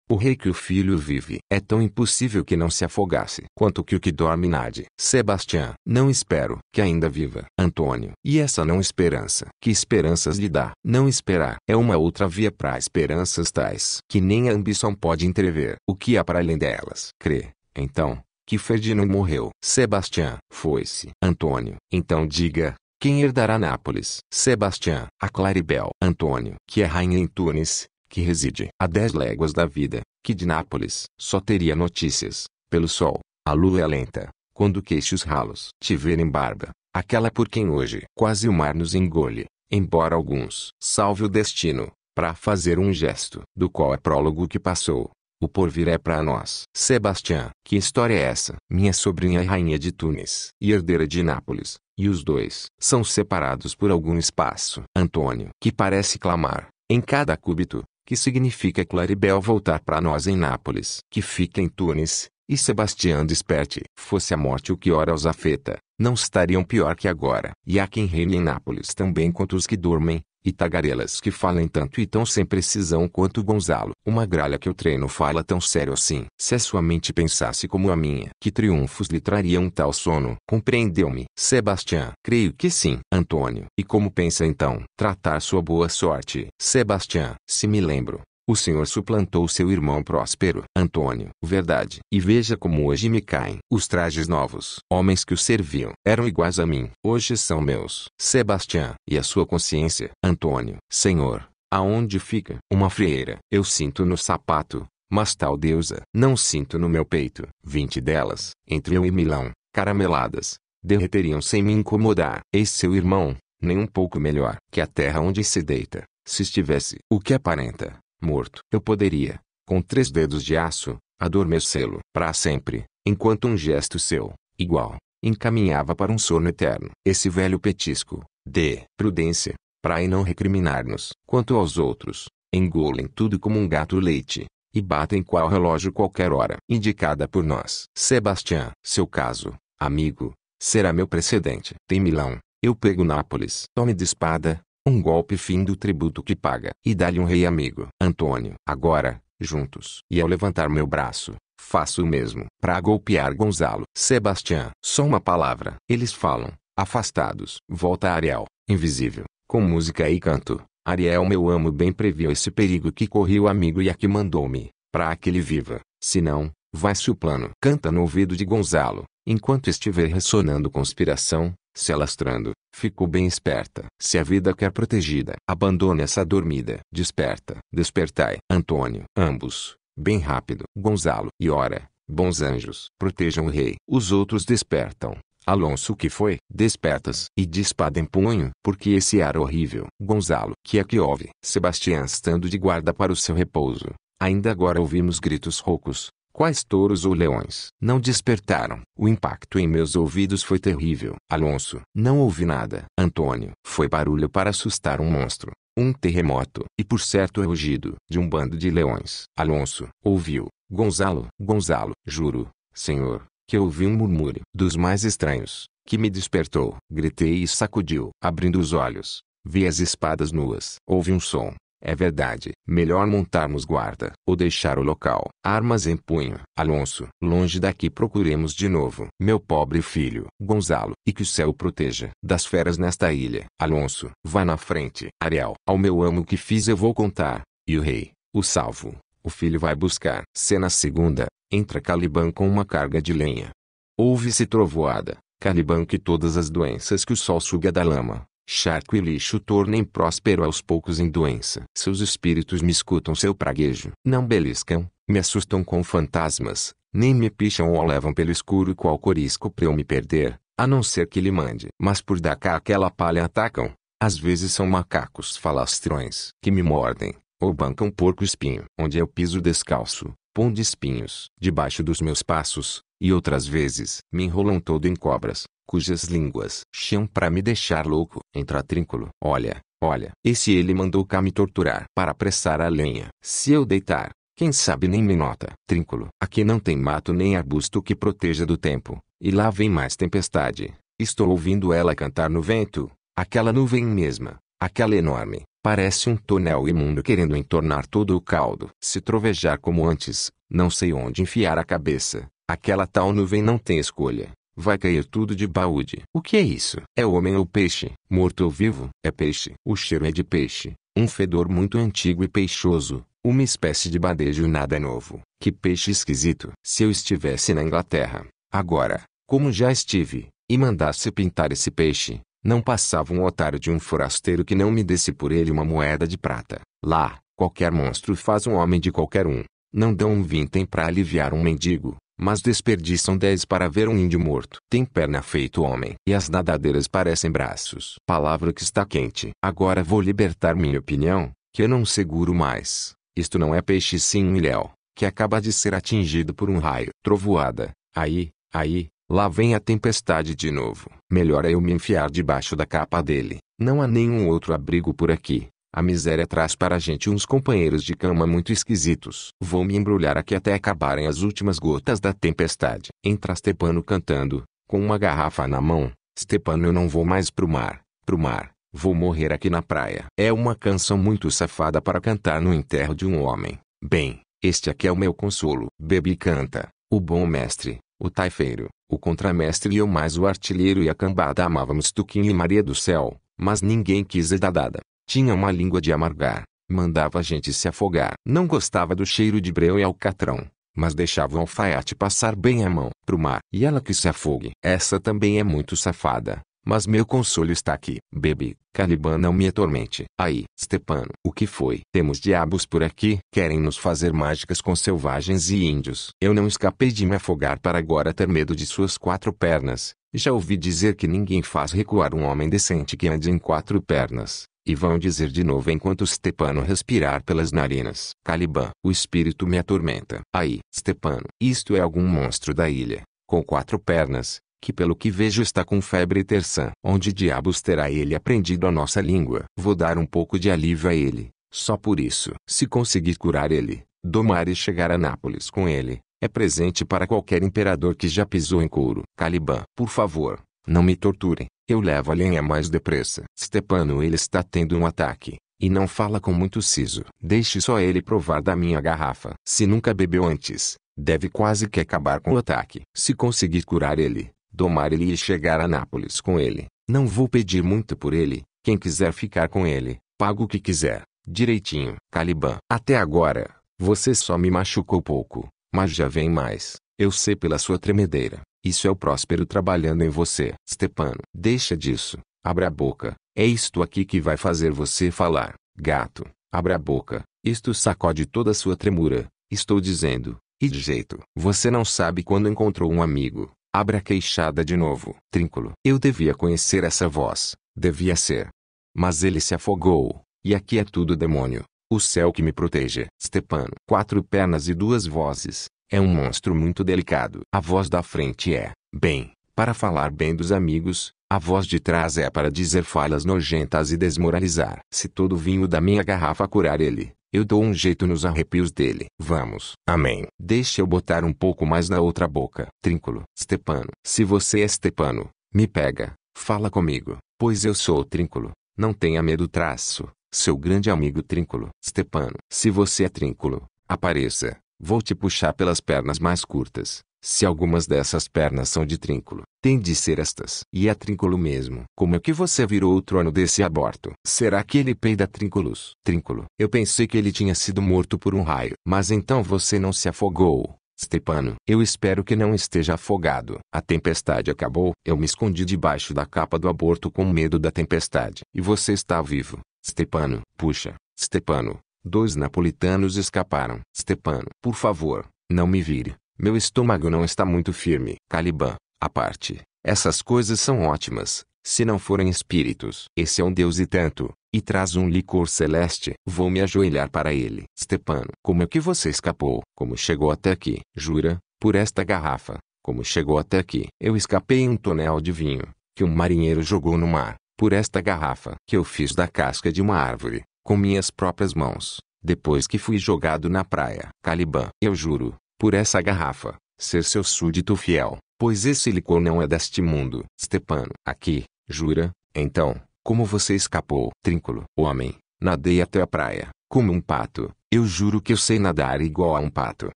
O rei que o filho vive é tão impossível que não se afogasse, quanto que o que dorme nade. Sebastião, não espero que ainda viva. Antônio, e essa não esperança, que esperanças lhe dá? Não esperar é uma outra via para esperanças tais que nem a ambição pode entrever o que há para além delas. Crê, então, que Ferdinand morreu. Sebastião, foi-se. Antônio, então diga, quem herdará Nápoles? Sebastião, a Claribel, Antônio, que é rainha em Tunis, que reside a dez léguas da vida, que de Nápoles só teria notícias, pelo sol, a lua é lenta, quando queixos ralos tiverem barba, aquela por quem hoje quase o mar nos engole, embora alguns salve o destino, para fazer um gesto, do qual é prólogo que passou. O porvir é para nós. Sebastião, que história é essa? Minha sobrinha é rainha de Tunis e herdeira de Nápoles, e os dois são separados por algum espaço. Antônio, que parece clamar, em cada cúbito, que significa Claribel voltar para nós em Nápoles, que fica em Tunis, e Sebastião desperte. Fosse a morte o que ora os afeta, não estariam pior que agora. E há quem reine em Nápoles também quanto os que dormem, e tagarelas que falem tanto e tão sem precisão quanto Gonzalo. Uma gralha que eu treino fala tão sério assim. Se a sua mente pensasse como a minha, que triunfos lhe traria um tal sono? Compreendeu-me? Sebastião. Creio que sim. Antônio. E como pensa então? Tratar sua boa sorte. Sebastião. Se me lembro, o senhor suplantou seu irmão Próspero. Antônio. Verdade. E veja como hoje me caem os trajes novos. Homens que o serviam eram iguais a mim. Hoje são meus. Sebastião. E a sua consciência. Antônio. Senhor. Aonde fica uma frieira? Eu sinto no sapato, mas tal deusa não sinto no meu peito. Vinte delas, entre eu e Milão, carameladas, derreteriam sem me incomodar. Eis seu irmão, nem um pouco melhor que a terra onde se deita, se estivesse o que aparenta morto. Eu poderia, com três dedos de aço, adormecê-lo para sempre, enquanto um gesto seu, igual, encaminhava para um sono eterno. Esse velho petisco, de prudência, para não recriminar-nos. Quanto aos outros, engolem tudo como um gato leite, e batem qual relógio qualquer hora indicada por nós. Sebastião, seu caso, amigo, será meu precedente. Tem Milão, eu pego Nápoles. Tome de espada, um golpe fim do tributo que paga. E dá-lhe um rei amigo. Antônio. Agora, juntos. E ao levantar meu braço, faço o mesmo. Para golpear Gonzalo. Sebastião. Só uma palavra. Eles falam. Afastados. Volta Ariel. Invisível. Com música e canto. Ariel meu amo bem previu esse perigo que corri o amigo e a que mandou-me. Para que ele viva. Se não, vai-se o plano. Canta no ouvido de Gonzalo. Enquanto estiver ressonando conspiração, se alastrando. ficou bem esperta. Se a vida quer protegida, abandone essa dormida. Desperta. Despertai. Antônio. Ambos. Bem rápido. Gonzalo. E ora. Bons anjos. Protejam o rei. Os outros despertam. Alonso que foi, despertas, e de espada em punho, porque esse ar horrível. Gonzalo, que é que houve? Sebastião estando de guarda para o seu repouso. Ainda agora ouvimos gritos roucos, Quais touros ou leões? Não despertaram. O impacto em meus ouvidos foi terrível. Alonso, não ouvi nada. Antônio, foi barulho para assustar um monstro. Um terremoto. E por certo rugido de um bando de leões. Alonso, ouviu. Gonzalo, Gonzalo, juro, senhor, que ouvi um murmúrio dos mais estranhos, que me despertou. Gritei e sacudiu, abrindo os olhos. Vi as espadas nuas. Houve um som, é verdade. Melhor montarmos guarda ou deixar o local. Armas em punho. Alonso, longe daqui procuremos de novo. Meu pobre filho, Gonzalo, e que o céu proteja das feras nesta ilha. Alonso, vá na frente. Ariel, ao meu amo que fiz eu vou contar. E o rei, o salvo, o filho vai buscar. Cena segunda. Entra Caliban com uma carga de lenha. Ouve-se trovoada. Caliban que todas as doenças que o sol suga da lama, Charco e lixo tornem próspero aos poucos em doença. Seus espíritos me escutam seu praguejo. Não beliscam, me assustam com fantasmas, nem me picham ou levam pelo escuro qual corisco para eu me perder, a não ser que lhe mande. Mas por da cá aquela palha atacam. Às vezes são macacos falastrões que me mordem, ou bancam porco espinho. Onde eu piso descalço, pão de espinhos debaixo dos meus passos, e outras vezes me enrolam todo em cobras cujas línguas chiam para me deixar louco. Entra trínculo. Olha, olha, esse ele mandou cá me torturar para apressar a lenha. Se eu deitar, quem sabe nem me nota. Trínculo. Aqui não tem mato nem arbusto que proteja do tempo. E lá vem mais tempestade. Estou ouvindo ela cantar no vento. Aquela nuvem mesma. Aquela enorme. Parece um tonel imundo querendo entornar todo o caldo. Se trovejar como antes, não sei onde enfiar a cabeça. Aquela tal nuvem não tem escolha vai cair tudo de baúde. O que é isso? É homem ou peixe? Morto ou vivo? É peixe. O cheiro é de peixe. Um fedor muito antigo e peixoso. Uma espécie de badejo nada novo. Que peixe esquisito. Se eu estivesse na Inglaterra, agora, como já estive, e mandasse pintar esse peixe, não passava um otário de um forasteiro que não me desse por ele uma moeda de prata. Lá, qualquer monstro faz um homem de qualquer um. Não dão um vintém para aliviar um mendigo mas desperdiçam dez para ver um índio morto. Tem perna feito homem, e as nadadeiras parecem braços. Palavra que está quente. Agora vou libertar minha opinião, que eu não seguro mais. Isto não é peixe sim um ilhéu, que acaba de ser atingido por um raio. Trovoada, aí, aí, lá vem a tempestade de novo. Melhor é eu me enfiar debaixo da capa dele. Não há nenhum outro abrigo por aqui. A miséria traz para a gente uns companheiros de cama muito esquisitos. Vou me embrulhar aqui até acabarem as últimas gotas da tempestade. Entra Stepano cantando, com uma garrafa na mão. Stepano, eu não vou mais pro mar, pro mar. Vou morrer aqui na praia. É uma canção muito safada para cantar no enterro de um homem. Bem, este aqui é o meu consolo. Bebi canta. O bom mestre, o taifeiro, o contramestre e eu mais o artilheiro e a cambada amávamos Tuquim e Maria do Céu, mas ninguém quis a dadada. Tinha uma língua de amargar. Mandava a gente se afogar. Não gostava do cheiro de breu e alcatrão. Mas deixava o alfaiate passar bem a mão pro mar. E ela que se afogue. Essa também é muito safada. Mas meu consolo está aqui. Bebe, Caliban não me atormente. Aí, Stepano, o que foi? Temos diabos por aqui. Querem nos fazer mágicas com selvagens e índios. Eu não escapei de me afogar para agora ter medo de suas quatro pernas. Já ouvi dizer que ninguém faz recuar um homem decente que ande em quatro pernas. E vão dizer de novo enquanto Stepano respirar pelas narinas. Caliban, o espírito me atormenta. Aí, Stepano, isto é algum monstro da ilha, com quatro pernas, que pelo que vejo está com febre terçã. Onde diabos terá ele aprendido a nossa língua? Vou dar um pouco de alívio a ele, só por isso. Se conseguir curar ele, domar e chegar a Nápoles com ele, é presente para qualquer imperador que já pisou em couro. Caliban, por favor, não me torturem. Eu levo a lenha mais depressa. Stepano ele está tendo um ataque. E não fala com muito siso. Deixe só ele provar da minha garrafa. Se nunca bebeu antes, deve quase que acabar com o ataque. Se conseguir curar ele, domar ele e chegar a Nápoles com ele. Não vou pedir muito por ele. Quem quiser ficar com ele, paga o que quiser. Direitinho. Caliban. Até agora, você só me machucou pouco. Mas já vem mais. Eu sei pela sua tremedeira. Isso é o próspero trabalhando em você. Stepano, deixa disso. Abra a boca. É isto aqui que vai fazer você falar. Gato, abra a boca. Isto sacode toda a sua tremura. Estou dizendo. E de jeito. Você não sabe quando encontrou um amigo. Abra a queixada de novo. Trínculo. Eu devia conhecer essa voz. Devia ser. Mas ele se afogou. E aqui é tudo demônio. O céu que me proteja. Stepano. Quatro pernas e duas vozes. É um monstro muito delicado. A voz da frente é, bem, para falar bem dos amigos, a voz de trás é para dizer falas nojentas e desmoralizar. Se todo o vinho da minha garrafa curar ele, eu dou um jeito nos arrepios dele. Vamos. Amém. Deixa eu botar um pouco mais na outra boca. Trínculo. Stepano. Se você é Stepano, me pega. Fala comigo. Pois eu sou o Trínculo. Não tenha medo traço. Seu grande amigo Trínculo. Stepano. Se você é Trínculo, apareça. Vou te puxar pelas pernas mais curtas. Se algumas dessas pernas são de trínculo, tem de ser estas. E é trínculo mesmo. Como é que você virou o trono desse aborto? Será que ele peida trínculos? Trínculo. Eu pensei que ele tinha sido morto por um raio. Mas então você não se afogou. Stepano, eu espero que não esteja afogado. A tempestade acabou. Eu me escondi debaixo da capa do aborto com medo da tempestade. E você está vivo. Stepano, puxa. Stepano, Dois napolitanos escaparam. Stepano, por favor, não me vire. Meu estômago não está muito firme. Caliban, A parte. Essas coisas são ótimas, se não forem espíritos. Esse é um deus e tanto, e traz um licor celeste. Vou me ajoelhar para ele. Stepano, como é que você escapou? Como chegou até aqui? Jura, por esta garrafa. Como chegou até aqui? Eu escapei em um tonel de vinho, que um marinheiro jogou no mar, por esta garrafa que eu fiz da casca de uma árvore com minhas próprias mãos, depois que fui jogado na praia. Caliban, eu juro, por essa garrafa, ser seu súdito fiel, pois esse licor não é deste mundo. Stepano, aqui, jura, então, como você escapou? Trínculo, homem, nadei até a praia, como um pato. Eu juro que eu sei nadar igual a um pato.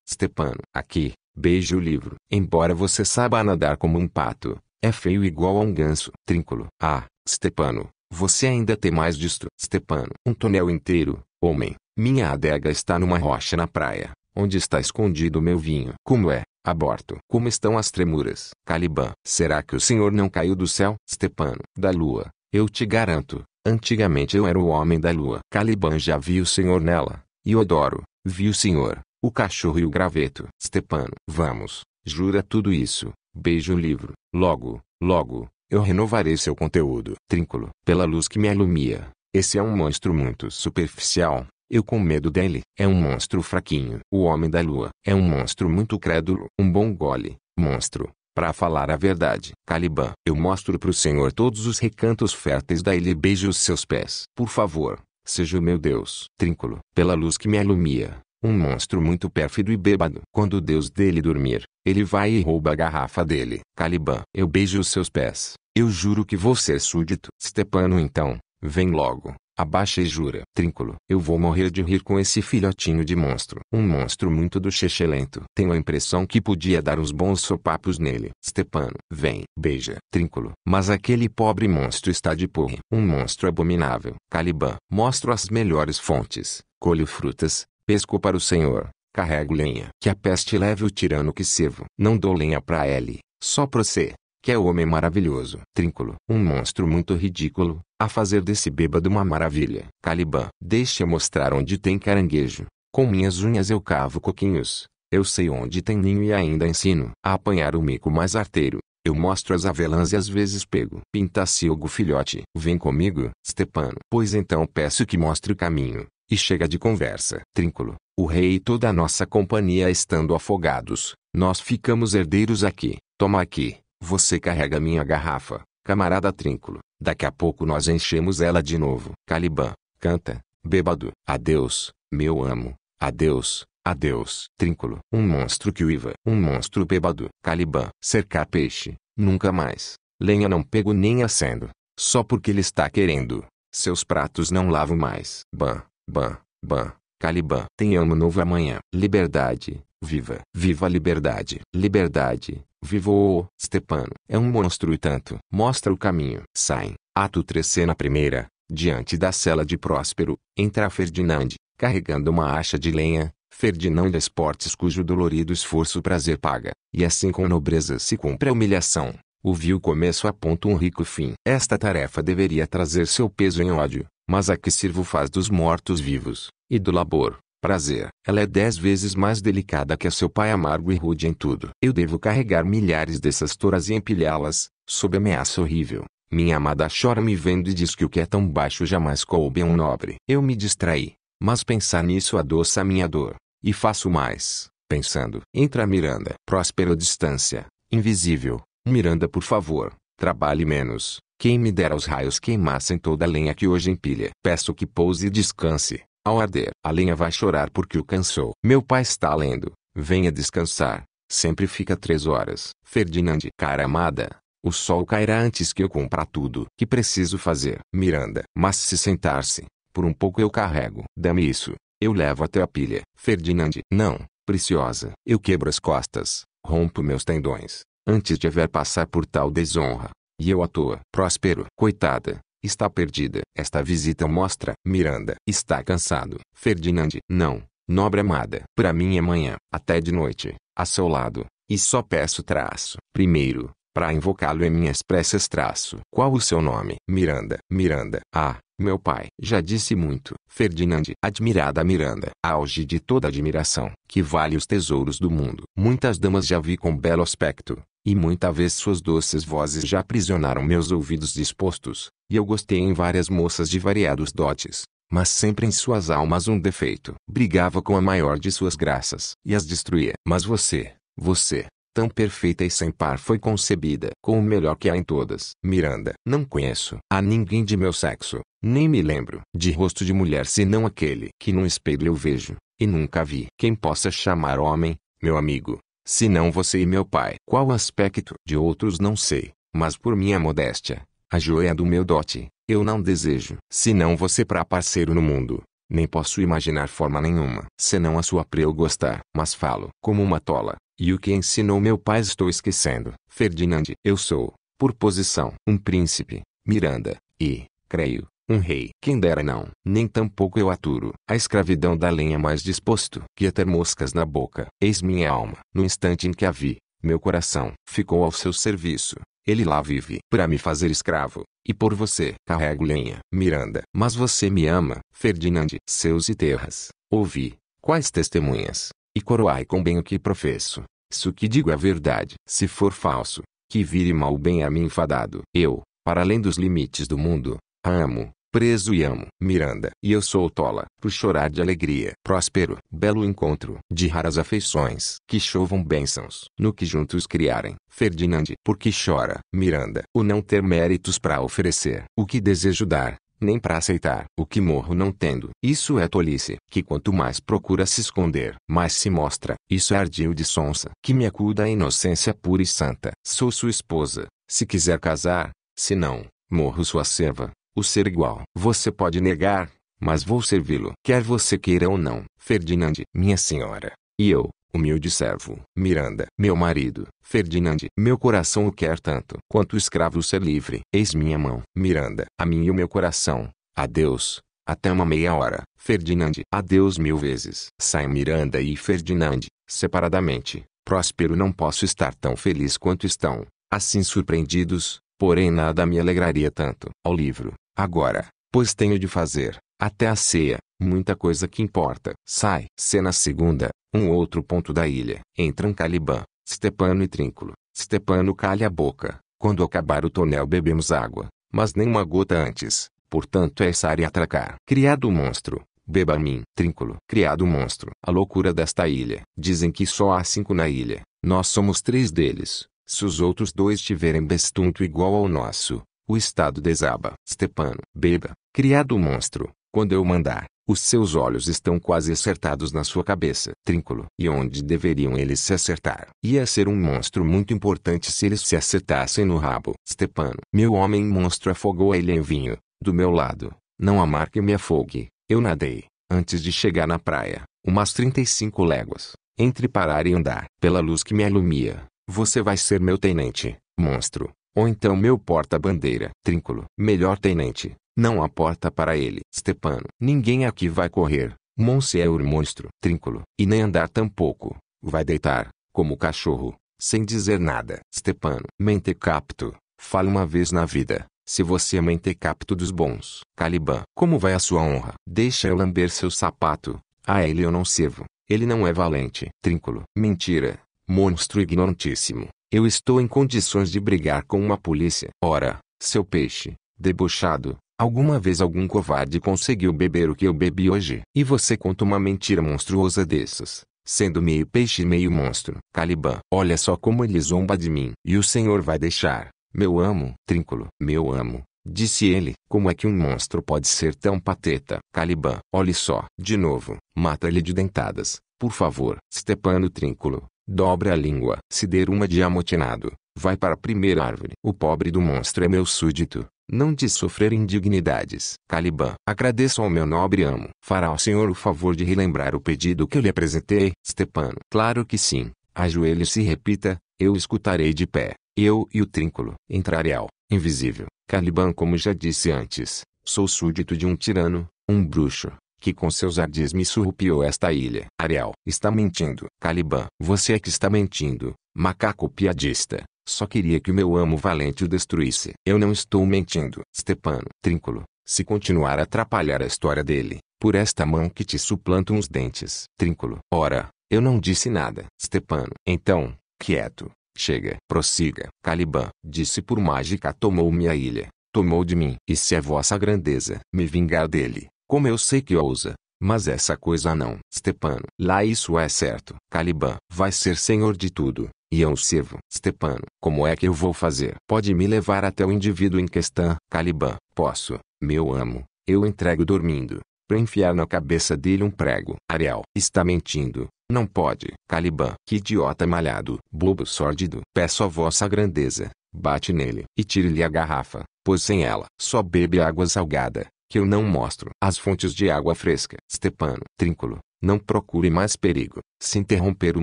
Stepano, aqui, beije o livro. Embora você saiba nadar como um pato, é feio igual a um ganso. Trínculo, ah, Stepano, você ainda tem mais disto. Stepano. Um tonel inteiro, homem. Minha adega está numa rocha na praia, onde está escondido meu vinho. Como é? Aborto. Como estão as tremuras? Caliban. Será que o senhor não caiu do céu? Stepano. Da lua. Eu te garanto. Antigamente eu era o homem da lua. Caliban já vi o senhor nela. E adoro Vi o senhor. O cachorro e o graveto. Stepano. Vamos. Jura tudo isso. Beijo o livro. Logo, logo eu renovarei seu conteúdo. Trínculo, pela luz que me alumia, esse é um monstro muito superficial. Eu com medo dele. É um monstro fraquinho. O homem da lua. É um monstro muito crédulo. Um bom gole. Monstro. Para falar a verdade, Caliban, eu mostro para o Senhor todos os recantos férteis da ilha e beijo os seus pés. Por favor, seja o meu Deus. Trínculo, pela luz que me alumia, um monstro muito pérfido e bêbado. Quando o Deus dele dormir, ele vai e rouba a garrafa dele. Caliban, eu beijo os seus pés. Eu juro que você é súdito. Stepano então, vem logo, abaixa e jura. Trínculo, eu vou morrer de rir com esse filhotinho de monstro. Um monstro muito do chechelento. Tenho a impressão que podia dar uns bons sopapos nele. Stepano, vem, beija. Trínculo, mas aquele pobre monstro está de porre. Um monstro abominável. Caliban, mostro as melhores fontes. Colho frutas, pesco para o senhor. Carrego lenha. Que a peste leve o tirano que sevo. Não dou lenha para ele, só pra você que é o homem maravilhoso. Trínculo, um monstro muito ridículo, a fazer desse bêbado uma maravilha. Caliban, deixe eu mostrar onde tem caranguejo. Com minhas unhas eu cavo coquinhos. Eu sei onde tem ninho e ainda ensino a apanhar o mico mais arteiro. Eu mostro as avelãs e às vezes pego. Pintaciogo filhote, vem comigo, Stepano. Pois então peço que mostre o caminho. E chega de conversa. Trínculo, o rei e toda a nossa companhia estando afogados, nós ficamos herdeiros aqui. Toma aqui, você carrega minha garrafa, camarada Trínculo. Daqui a pouco nós enchemos ela de novo. Caliban, canta, bêbado. Adeus, meu amo. Adeus, adeus. Trínculo. Um monstro que uiva. Um monstro bêbado. Caliban. Cercar peixe. Nunca mais. Lenha não pego nem acendo. Só porque ele está querendo. Seus pratos não lavo mais. Ban, ban, ban. Caliban. Tenhamos novo amanhã. Liberdade. Viva. Viva a liberdade. Liberdade. Vivo, Stepano. É um monstro e tanto. Mostra o caminho. Saem. Ato 3 cena primeira. Diante da cela de Próspero, entra Ferdinand, carregando uma acha de lenha. Ferdinand Esportes cujo dolorido esforço prazer paga. E assim com nobreza se cumpre a humilhação. O vil começo aponta um rico fim. Esta tarefa deveria trazer seu peso em ódio. Mas a que sirvo faz dos mortos vivos, e do labor, prazer. Ela é dez vezes mais delicada que seu pai amargo e rude em tudo. Eu devo carregar milhares dessas toras e empilhá-las, sob ameaça horrível. Minha amada chora me vendo e diz que o que é tão baixo jamais coube a um nobre. Eu me distraí, mas pensar nisso adoça a minha dor. E faço mais, pensando. Entra Miranda. Próspero distância, invisível. Miranda por favor, trabalhe menos. Quem me dera os raios queimassem toda a lenha que hoje empilha. Peço que pouse e descanse. Ao arder, a lenha vai chorar porque o cansou. Meu pai está lendo. Venha descansar. Sempre fica três horas. Ferdinand, cara amada. O sol cairá antes que eu comprar tudo que preciso fazer. Miranda. Mas se sentar-se, por um pouco eu carrego. Dá-me isso. Eu levo até a pilha. Ferdinand. Não, preciosa. Eu quebro as costas. Rompo meus tendões. Antes de haver passar por tal desonra. E eu à toa. Próspero. Coitada está perdida. Esta visita mostra. Miranda está cansado. Ferdinand, não, nobre amada. Para mim é manhã, até de noite, a seu lado, e só peço traço. Primeiro, para invocá-lo em minhas preces traço. Qual o seu nome? Miranda. Miranda. Ah, meu pai. Já disse muito. Ferdinand. Admirada Miranda. Auge de toda admiração, que vale os tesouros do mundo. Muitas damas já vi com belo aspecto, e muita vez suas doces vozes já aprisionaram meus ouvidos dispostos, e eu gostei em várias moças de variados dotes. Mas sempre em suas almas um defeito. Brigava com a maior de suas graças e as destruía. Mas você, você, tão perfeita e sem par foi concebida, com o melhor que há em todas. Miranda. Não conheço a ninguém de meu sexo, nem me lembro de rosto de mulher senão aquele que num espelho eu vejo, e nunca vi. Quem possa chamar homem, meu amigo, senão você e meu pai. Qual aspecto de outros não sei, mas por minha modéstia, a joia do meu dote, eu não desejo. Senão você para parceiro no mundo. Nem posso imaginar forma nenhuma, senão a sua pra eu gostar. Mas falo como uma tola, e o que ensinou meu pai estou esquecendo. Ferdinand, eu sou, por posição, um príncipe, Miranda, e, creio, um rei. Quem dera não, nem tampouco eu aturo. A escravidão da lenha é mais disposto que a ter moscas na boca. Eis minha alma. No instante em que a vi, meu coração ficou ao seu serviço. Ele lá vive, para me fazer escravo, e por você carrego lenha, Miranda. Mas você me ama, Ferdinand. Seus e terras, ouvi, quais testemunhas, e coroai com bem o que professo, se o que digo é verdade. Se for falso, que vire mal bem a mim enfadado. Eu, para além dos limites do mundo, amo, preso e amo. Miranda. E eu sou tola, por chorar de alegria. Próspero, belo encontro, de raras afeições, que chovam bênçãos, no que juntos criarem. Ferdinand, porque chora, Miranda, o não ter méritos para oferecer, o que desejo dar, nem para aceitar o que morro não tendo. Isso é tolice, que quanto mais procura se esconder, mais se mostra. Isso é ardil de sonsa, que me acuda a inocência pura e santa. Sou sua esposa, se quiser casar, se não, morro sua serva, o ser igual. Você pode negar, mas vou servi-lo. Quer você queira ou não, Ferdinand, minha senhora. E eu, humilde servo. Miranda, meu marido, Ferdinand, meu coração o quer tanto quanto o escravo ser livre. Eis minha mão, Miranda, a mim e o meu coração. Adeus, até uma meia hora. Ferdinand, adeus mil vezes. Saem Miranda e Ferdinand, separadamente. Próspero não posso estar tão feliz quanto estão, assim surpreendidos, porém nada me alegraria tanto. Ao livro, agora, pois tenho de fazer, até a ceia, muita coisa que importa. Sai. Cena segunda, um outro ponto da ilha. Entram Caliban, Stepano e Trínculo. Stepano calha a boca. Quando acabar o tonel bebemos água, mas nem uma gota antes. Portanto é essa e atracar. Criado monstro. Beba mim. Trínculo. Criado monstro. A loucura desta ilha. Dizem que só há cinco na ilha. Nós somos três deles. Se os outros dois tiverem bestunto igual ao nosso, o estado desaba. Stepano. Beba. Criado monstro. Quando eu mandar, os seus olhos estão quase acertados na sua cabeça. Trínculo. E onde deveriam eles se acertar? Ia ser um monstro muito importante se eles se acertassem no rabo. Stepano. Meu homem monstro afogou ele em vinho. Do meu lado. Não amarque me afogue. Eu nadei. Antes de chegar na praia. Umas 35 léguas. Entre parar e andar. Pela luz que me alumia. Você vai ser meu tenente, monstro. Ou então meu porta-bandeira. Trínculo. Melhor tenente. Não há porta para ele. Stepano. Ninguém aqui é vai correr. Monsieur é monstro. Trínculo. E nem andar tampouco. Vai deitar, como cachorro, sem dizer nada. Stepano. Mentecapto. Fala uma vez na vida. Se você é mentecapto dos bons. Caliban. Como vai a sua honra? Deixa eu lamber seu sapato. A ele eu não sirvo. Ele não é valente. Trínculo. Mentira. Monstro ignorantíssimo. Eu estou em condições de brigar com uma polícia. Ora, seu peixe, debochado, Alguma vez algum covarde conseguiu beber o que eu bebi hoje. E você conta uma mentira monstruosa dessas, sendo meio peixe e meio monstro. Caliban, olha só como ele zomba de mim. E o senhor vai deixar, meu amo, Trínculo, meu amo. Disse ele, como é que um monstro pode ser tão pateta? Caliban, olhe só, de novo, mata lhe de dentadas, por favor. Stepano Trínculo, dobra a língua, se der uma de amotinado, vai para a primeira árvore. O pobre do monstro é meu súdito, não de sofrer indignidades. Caliban, agradeço ao meu nobre amo. Fará ao senhor o favor de relembrar o pedido que eu lhe apresentei, Stepano. Claro que sim. Ajoelhe-se e repita, eu escutarei de pé. Eu e o trínculo. Entrareal, invisível. Caliban como já disse antes, sou súdito de um tirano, um bruxo, que com seus ardis me surrupiou esta ilha. Ariel, está mentindo. Caliban, você é que está mentindo, macaco piadista. Só queria que o meu amo valente o destruísse. Eu não estou mentindo. Stepano, Trínculo, se continuar a atrapalhar a história dele, por esta mão que te suplantam os dentes. Trínculo, ora, eu não disse nada. Stepano, então, quieto, chega, prossiga. Caliban, disse por mágica tomou minha ilha, tomou de mim. E se é vossa grandeza me vingar dele, como eu sei que ousa, mas essa coisa não. Stepano, lá isso é certo. Caliban vai ser senhor de tudo, e eu servo, Stepano, como é que eu vou fazer? Pode me levar até o indivíduo em questão, Caliban. Posso, meu amo, eu entrego dormindo. Para enfiar na cabeça dele um prego. Ariel, está mentindo. Não pode. Caliban, que idiota malhado, bobo sórdido. Peço a vossa grandeza. Bate nele e tire-lhe a garrafa, pois sem ela, só bebe água salgada, que eu não mostro. As fontes de água fresca. Stepano, Trínculo, não procure mais perigo. Se interromper o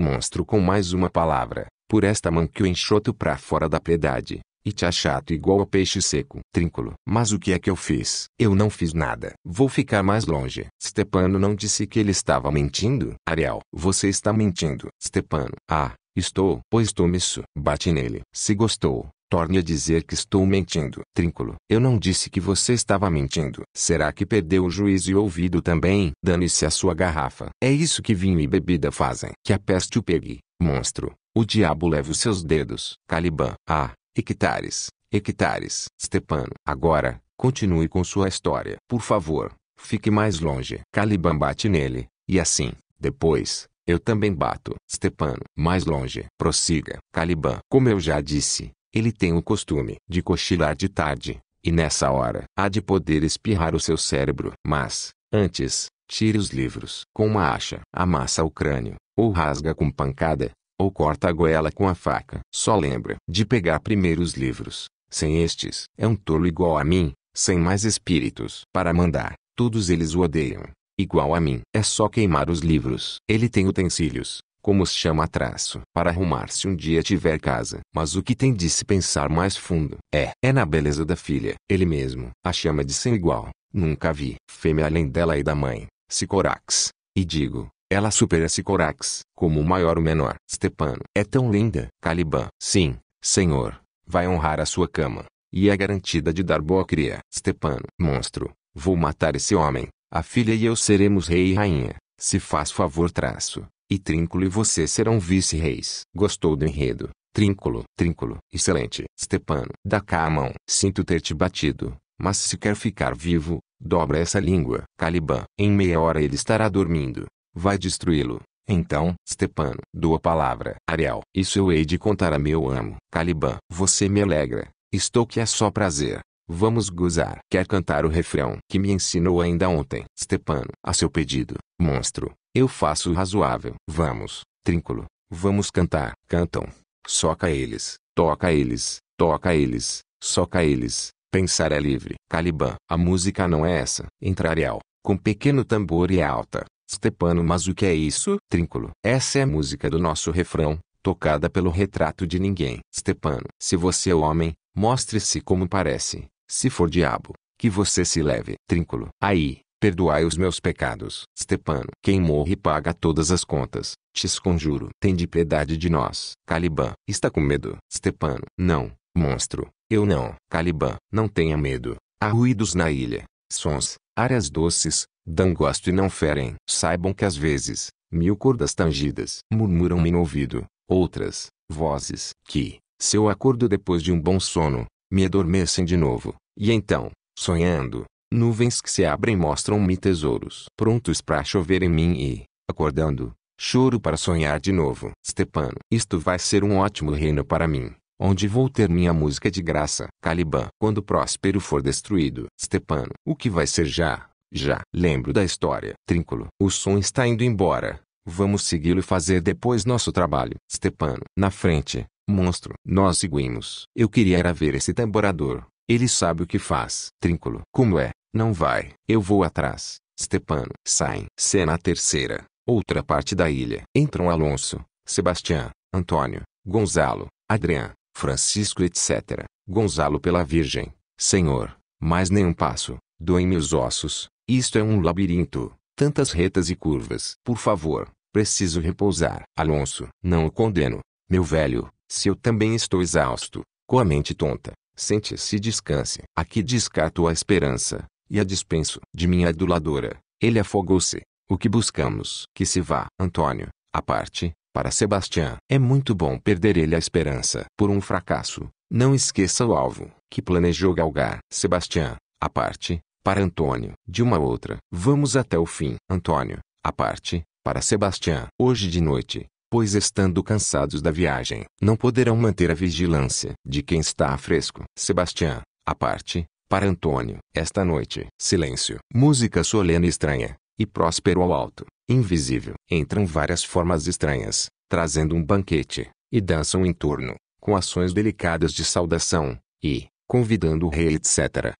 monstro com mais uma palavra, por esta mão que o enxoto para fora da piedade, e te achato igual a peixe seco. Trínculo. Mas o que é que eu fiz? Eu não fiz nada. Vou ficar mais longe. Stepano não disse que ele estava mentindo? Ariel. Você está mentindo. Stepano. Ah, estou. Pois tome isso. Bate nele. Se gostou. Torne a dizer que estou mentindo. Trínculo. Eu não disse que você estava mentindo. Será que perdeu o juízo e o ouvido também? Dane-se a sua garrafa. É isso que vinho e bebida fazem. Que a peste o pegue. Monstro. O diabo leve os seus dedos. Caliban. Ah, hectares, hectares. Stepano. Agora, continue com sua história. Por favor, fique mais longe. Caliban bate nele, e assim, depois, eu também bato. Stepano. Mais longe. Prossiga. Caliban. Como eu já disse, ele tem o costume de cochilar de tarde, e nessa hora há de poder espirrar o seu cérebro. Mas, antes, tire os livros. Com uma acha, amassa o crânio, ou rasga com pancada, ou corta a goela com a faca. Só lembra de pegar primeiro os livros. Sem estes, é um tolo igual a mim, sem mais espíritos para mandar. Todos eles o odeiam, igual a mim. É só queimar os livros. Ele tem utensílios, como se chama traço, para arrumar se um dia tiver casa. Mas o que tem de se pensar mais fundo é, é na beleza da filha. Ele mesmo a chama de sem igual. Nunca vi fêmea além dela e da mãe, Sicorax. E digo, ela supera Sicorax, como o maior ou menor. Stepano. É tão linda. Caliban. Sim, senhor. Vai honrar a sua cama. E é garantida de dar boa cria. Stepano. Monstro. Vou matar esse homem. A filha e eu seremos rei e rainha. Se faz favor traço. E Trínculo e você serão vice-reis. Gostou do enredo? Trínculo. Trínculo. Excelente. Stepano. Dá cá a mão. Sinto ter te batido. Mas se quer ficar vivo, dobra essa língua. Caliban. Em meia hora ele estará dormindo vai destruí-lo. Então, Stepano, dou a palavra. Ariel, isso eu hei de contar a meu amo. Caliban, você me alegra. Estou que é só prazer. Vamos gozar. Quer cantar o refrão que me ensinou ainda ontem. Stepano, a seu pedido. Monstro, eu faço razoável. Vamos, Trínculo, vamos cantar. Cantam. Soca eles, toca eles, toca eles, soca eles. Pensar é livre. Caliban, a música não é essa. Entra Ariel, com pequeno tambor e alta. Stepano mas o que é isso? Trínculo. Essa é a música do nosso refrão, tocada pelo retrato de ninguém. Stepano. Se você é homem, mostre-se como parece. Se for diabo, que você se leve. Trínculo. Aí, perdoai os meus pecados. Stepano. Quem morre paga todas as contas. Te conjuro. de piedade de nós. Caliban. Está com medo? Stepano. Não, monstro. Eu não. Caliban. Não tenha medo. Há ruídos na ilha. Sons, áreas doces, dão gosto e não ferem. Saibam que às vezes, mil cordas tangidas murmuram em ouvido, outras, vozes, que, se eu acordo depois de um bom sono, me adormecem de novo, e então, sonhando, nuvens que se abrem mostram-me tesouros prontos para chover em mim e, acordando, choro para sonhar de novo. Stepano, isto vai ser um ótimo reino para mim, onde vou ter minha música de graça. Caliban, quando Próspero for destruído. Stepano, o que vai ser já? Já lembro da história. Trínculo. O som está indo embora. Vamos segui-lo e fazer depois nosso trabalho. Stepano. Na frente. Monstro. Nós seguimos. Eu queria era ver esse tamborador. Ele sabe o que faz. Trínculo. Como é? Não vai. Eu vou atrás. Stepano. Saem. Cena terceira. Outra parte da ilha. Entram Alonso, Sebastião, Antônio, Gonzalo, Adrián, Francisco etc. Gonzalo pela Virgem. Senhor. Mais nenhum passo. Doem-me os ossos, isto é um labirinto, tantas retas e curvas. Por favor, preciso repousar. Alonso, não o condeno. Meu velho, se eu também estou exausto, com a mente tonta, sente-se e descanse. Aqui descarto a esperança, e a dispenso de minha aduladora. Ele afogou-se. O que buscamos? Que se vá. Antônio, a parte, para Sebastião. É muito bom perder ele a esperança por um fracasso. Não esqueça o alvo que planejou galgar. Sebastião, a parte, para Antônio, de uma outra. Vamos até o fim. Antônio, a parte, para Sebastião, hoje de noite, pois estando cansados da viagem, não poderão manter a vigilância de quem está a fresco. Sebastião, a parte, para Antônio, esta noite. Silêncio. Música solene estranha, e próspero ao alto, invisível. Entram várias formas estranhas, trazendo um banquete, e dançam em torno, com ações delicadas de saudação, e, convidando o rei etc.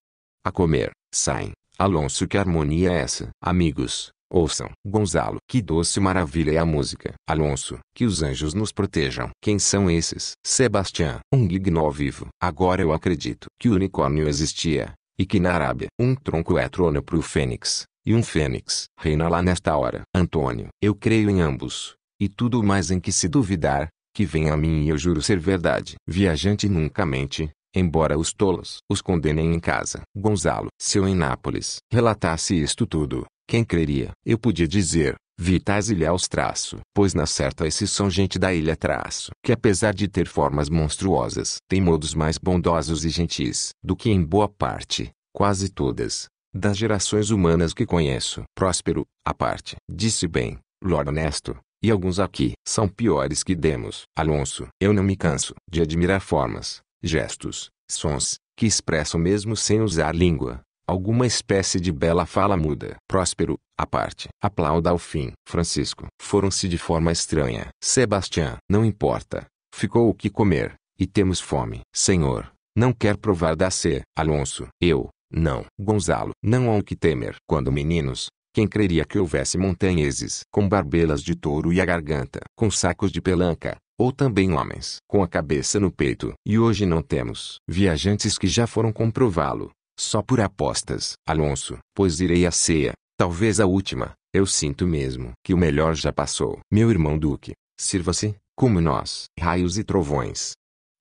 a comer. Saem. Alonso que harmonia é essa? Amigos, ouçam. Gonzalo. Que doce maravilha é a música. Alonso. Que os anjos nos protejam. Quem são esses? Sebastião. Um gigno vivo. Agora eu acredito que o unicórnio existia. E que na Arábia um tronco é trono para o fênix. E um fênix reina lá nesta hora. Antônio. Eu creio em ambos. E tudo mais em que se duvidar, que venha a mim e eu juro ser verdade. Viajante nunca mente, embora os tolos os condenem em casa. Gonzalo, se eu em Nápoles relatasse isto tudo, quem creria? Eu podia dizer, Vitais ilhéus traço, pois na certa esses são gente da ilha traço, que apesar de ter formas monstruosas, tem modos mais bondosos e gentis, do que em boa parte, quase todas, das gerações humanas que conheço. Próspero, a parte, disse bem, Lord Honesto, e alguns aqui, são piores que demos. Alonso, eu não me canso de admirar formas, gestos, sons, que expressam mesmo sem usar língua, alguma espécie de bela fala muda. Próspero, a parte, aplauda ao fim. Francisco, foram-se de forma estranha. Sebastião, não importa, ficou o que comer, e temos fome. Senhor, não quer provar da C. Alonso, eu, não. Gonzalo, não há o que temer. Quando meninos, quem creria que houvesse montanheses com barbelas de touro e a garganta, com sacos de pelanca, ou também homens com a cabeça no peito. E hoje não temos viajantes que já foram comprová-lo, só por apostas. Alonso, pois irei à ceia, talvez a última, eu sinto mesmo que o melhor já passou. Meu irmão Duque, sirva-se, como nós. Raios e trovões.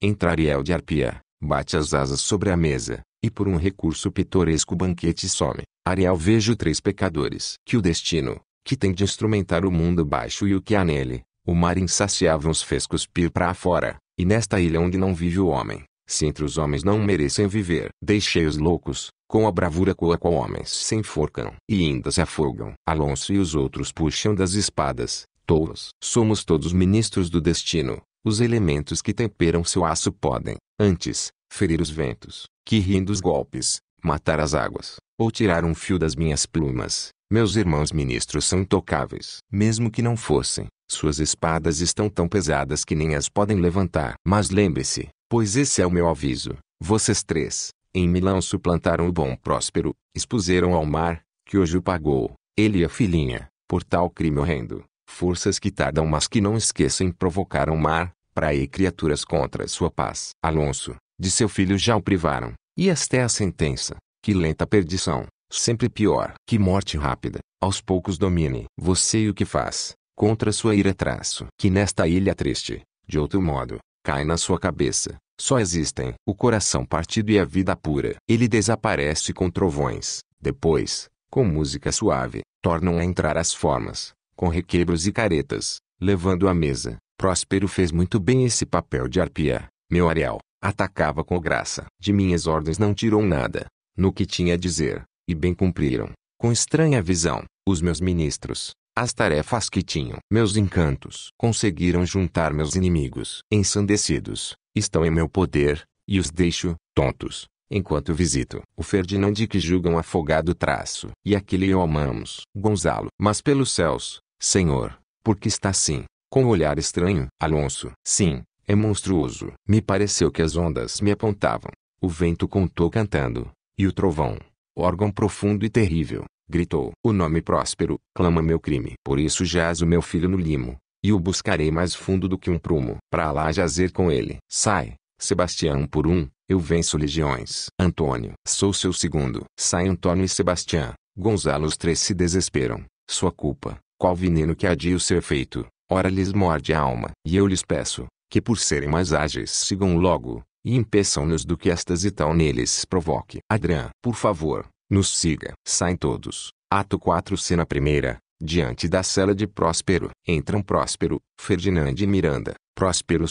Entra Ariel de Arpia, bate as asas sobre a mesa, e por um recurso pitoresco banquete some. Ariel vejo três pecadores que o destino, que tem de instrumentar o mundo baixo e o que há nele, o mar insaciável os fez cuspir para fora, e nesta ilha onde não vive o homem, se entre os homens não merecem viver, deixei os loucos, com a bravura com a qual homens se enforcam e ainda se afogam. Alonso e os outros puxam das espadas, tolos. Somos todos ministros do destino, os elementos que temperam seu aço podem, antes, ferir os ventos, que riem dos golpes, matar as águas, ou tirar um fio das minhas plumas. Meus irmãos ministros são intocáveis. Mesmo que não fossem, suas espadas estão tão pesadas que nem as podem levantar. Mas lembre-se, pois esse é o meu aviso. Vocês três, em Milão suplantaram o bom Próspero, expuseram ao mar, que hoje o pagou, ele e a filhinha, por tal crime horrendo. Forças que tardam mas que não esquecem provocaram o mar, praia e criaturas contra sua paz. Alonso, de seu filho já o privaram, e esta é a sentença, que lenta perdição, sempre pior. Que morte rápida, aos poucos domine. Você e o que faz contra sua ira traço que nesta ilha triste, de outro modo, cai na sua cabeça, só existem o coração partido e a vida pura. Ele desaparece com trovões, depois, com música suave, tornam a entrar as formas, com requebros e caretas, levando a mesa. Próspero fez muito bem esse papel de arpia, meu areal, atacava com graça. De minhas ordens não tirou nada, no que tinha a dizer, e bem cumpriram, com estranha visão, os meus ministros. As tarefas que tinham meus encantos conseguiram juntar meus inimigos ensandecidos, estão em meu poder, e os deixo tontos, enquanto visito o Ferdinand que julgam afogado traço, e aquele eu amamos, Gonzalo. Mas pelos céus, Senhor, porque está assim, com um olhar estranho, Alonso. Sim, é monstruoso. Me pareceu que as ondas me apontavam, o vento contou cantando, e o trovão, órgão profundo e terrível, gritou. O nome próspero, clama meu crime. Por isso jaz o meu filho no limo, e o buscarei mais fundo do que um prumo, para lá jazer com ele. Sai, Sebastião por um, eu venço legiões. Antônio, sou seu segundo. Sai Antônio e Sebastião. Gonzalo os três se desesperam. Sua culpa, qual veneno que adia o seu efeito, ora lhes morde a alma. E eu lhes peço, que por serem mais ágeis sigam logo, e impeçam-nos do que estas e tal neles provoque. Adrã, por favor, nos siga. Saem todos. Ato 4 Cena 1 Diante da cela de Próspero. Entram Próspero, Ferdinand e Miranda. Próspero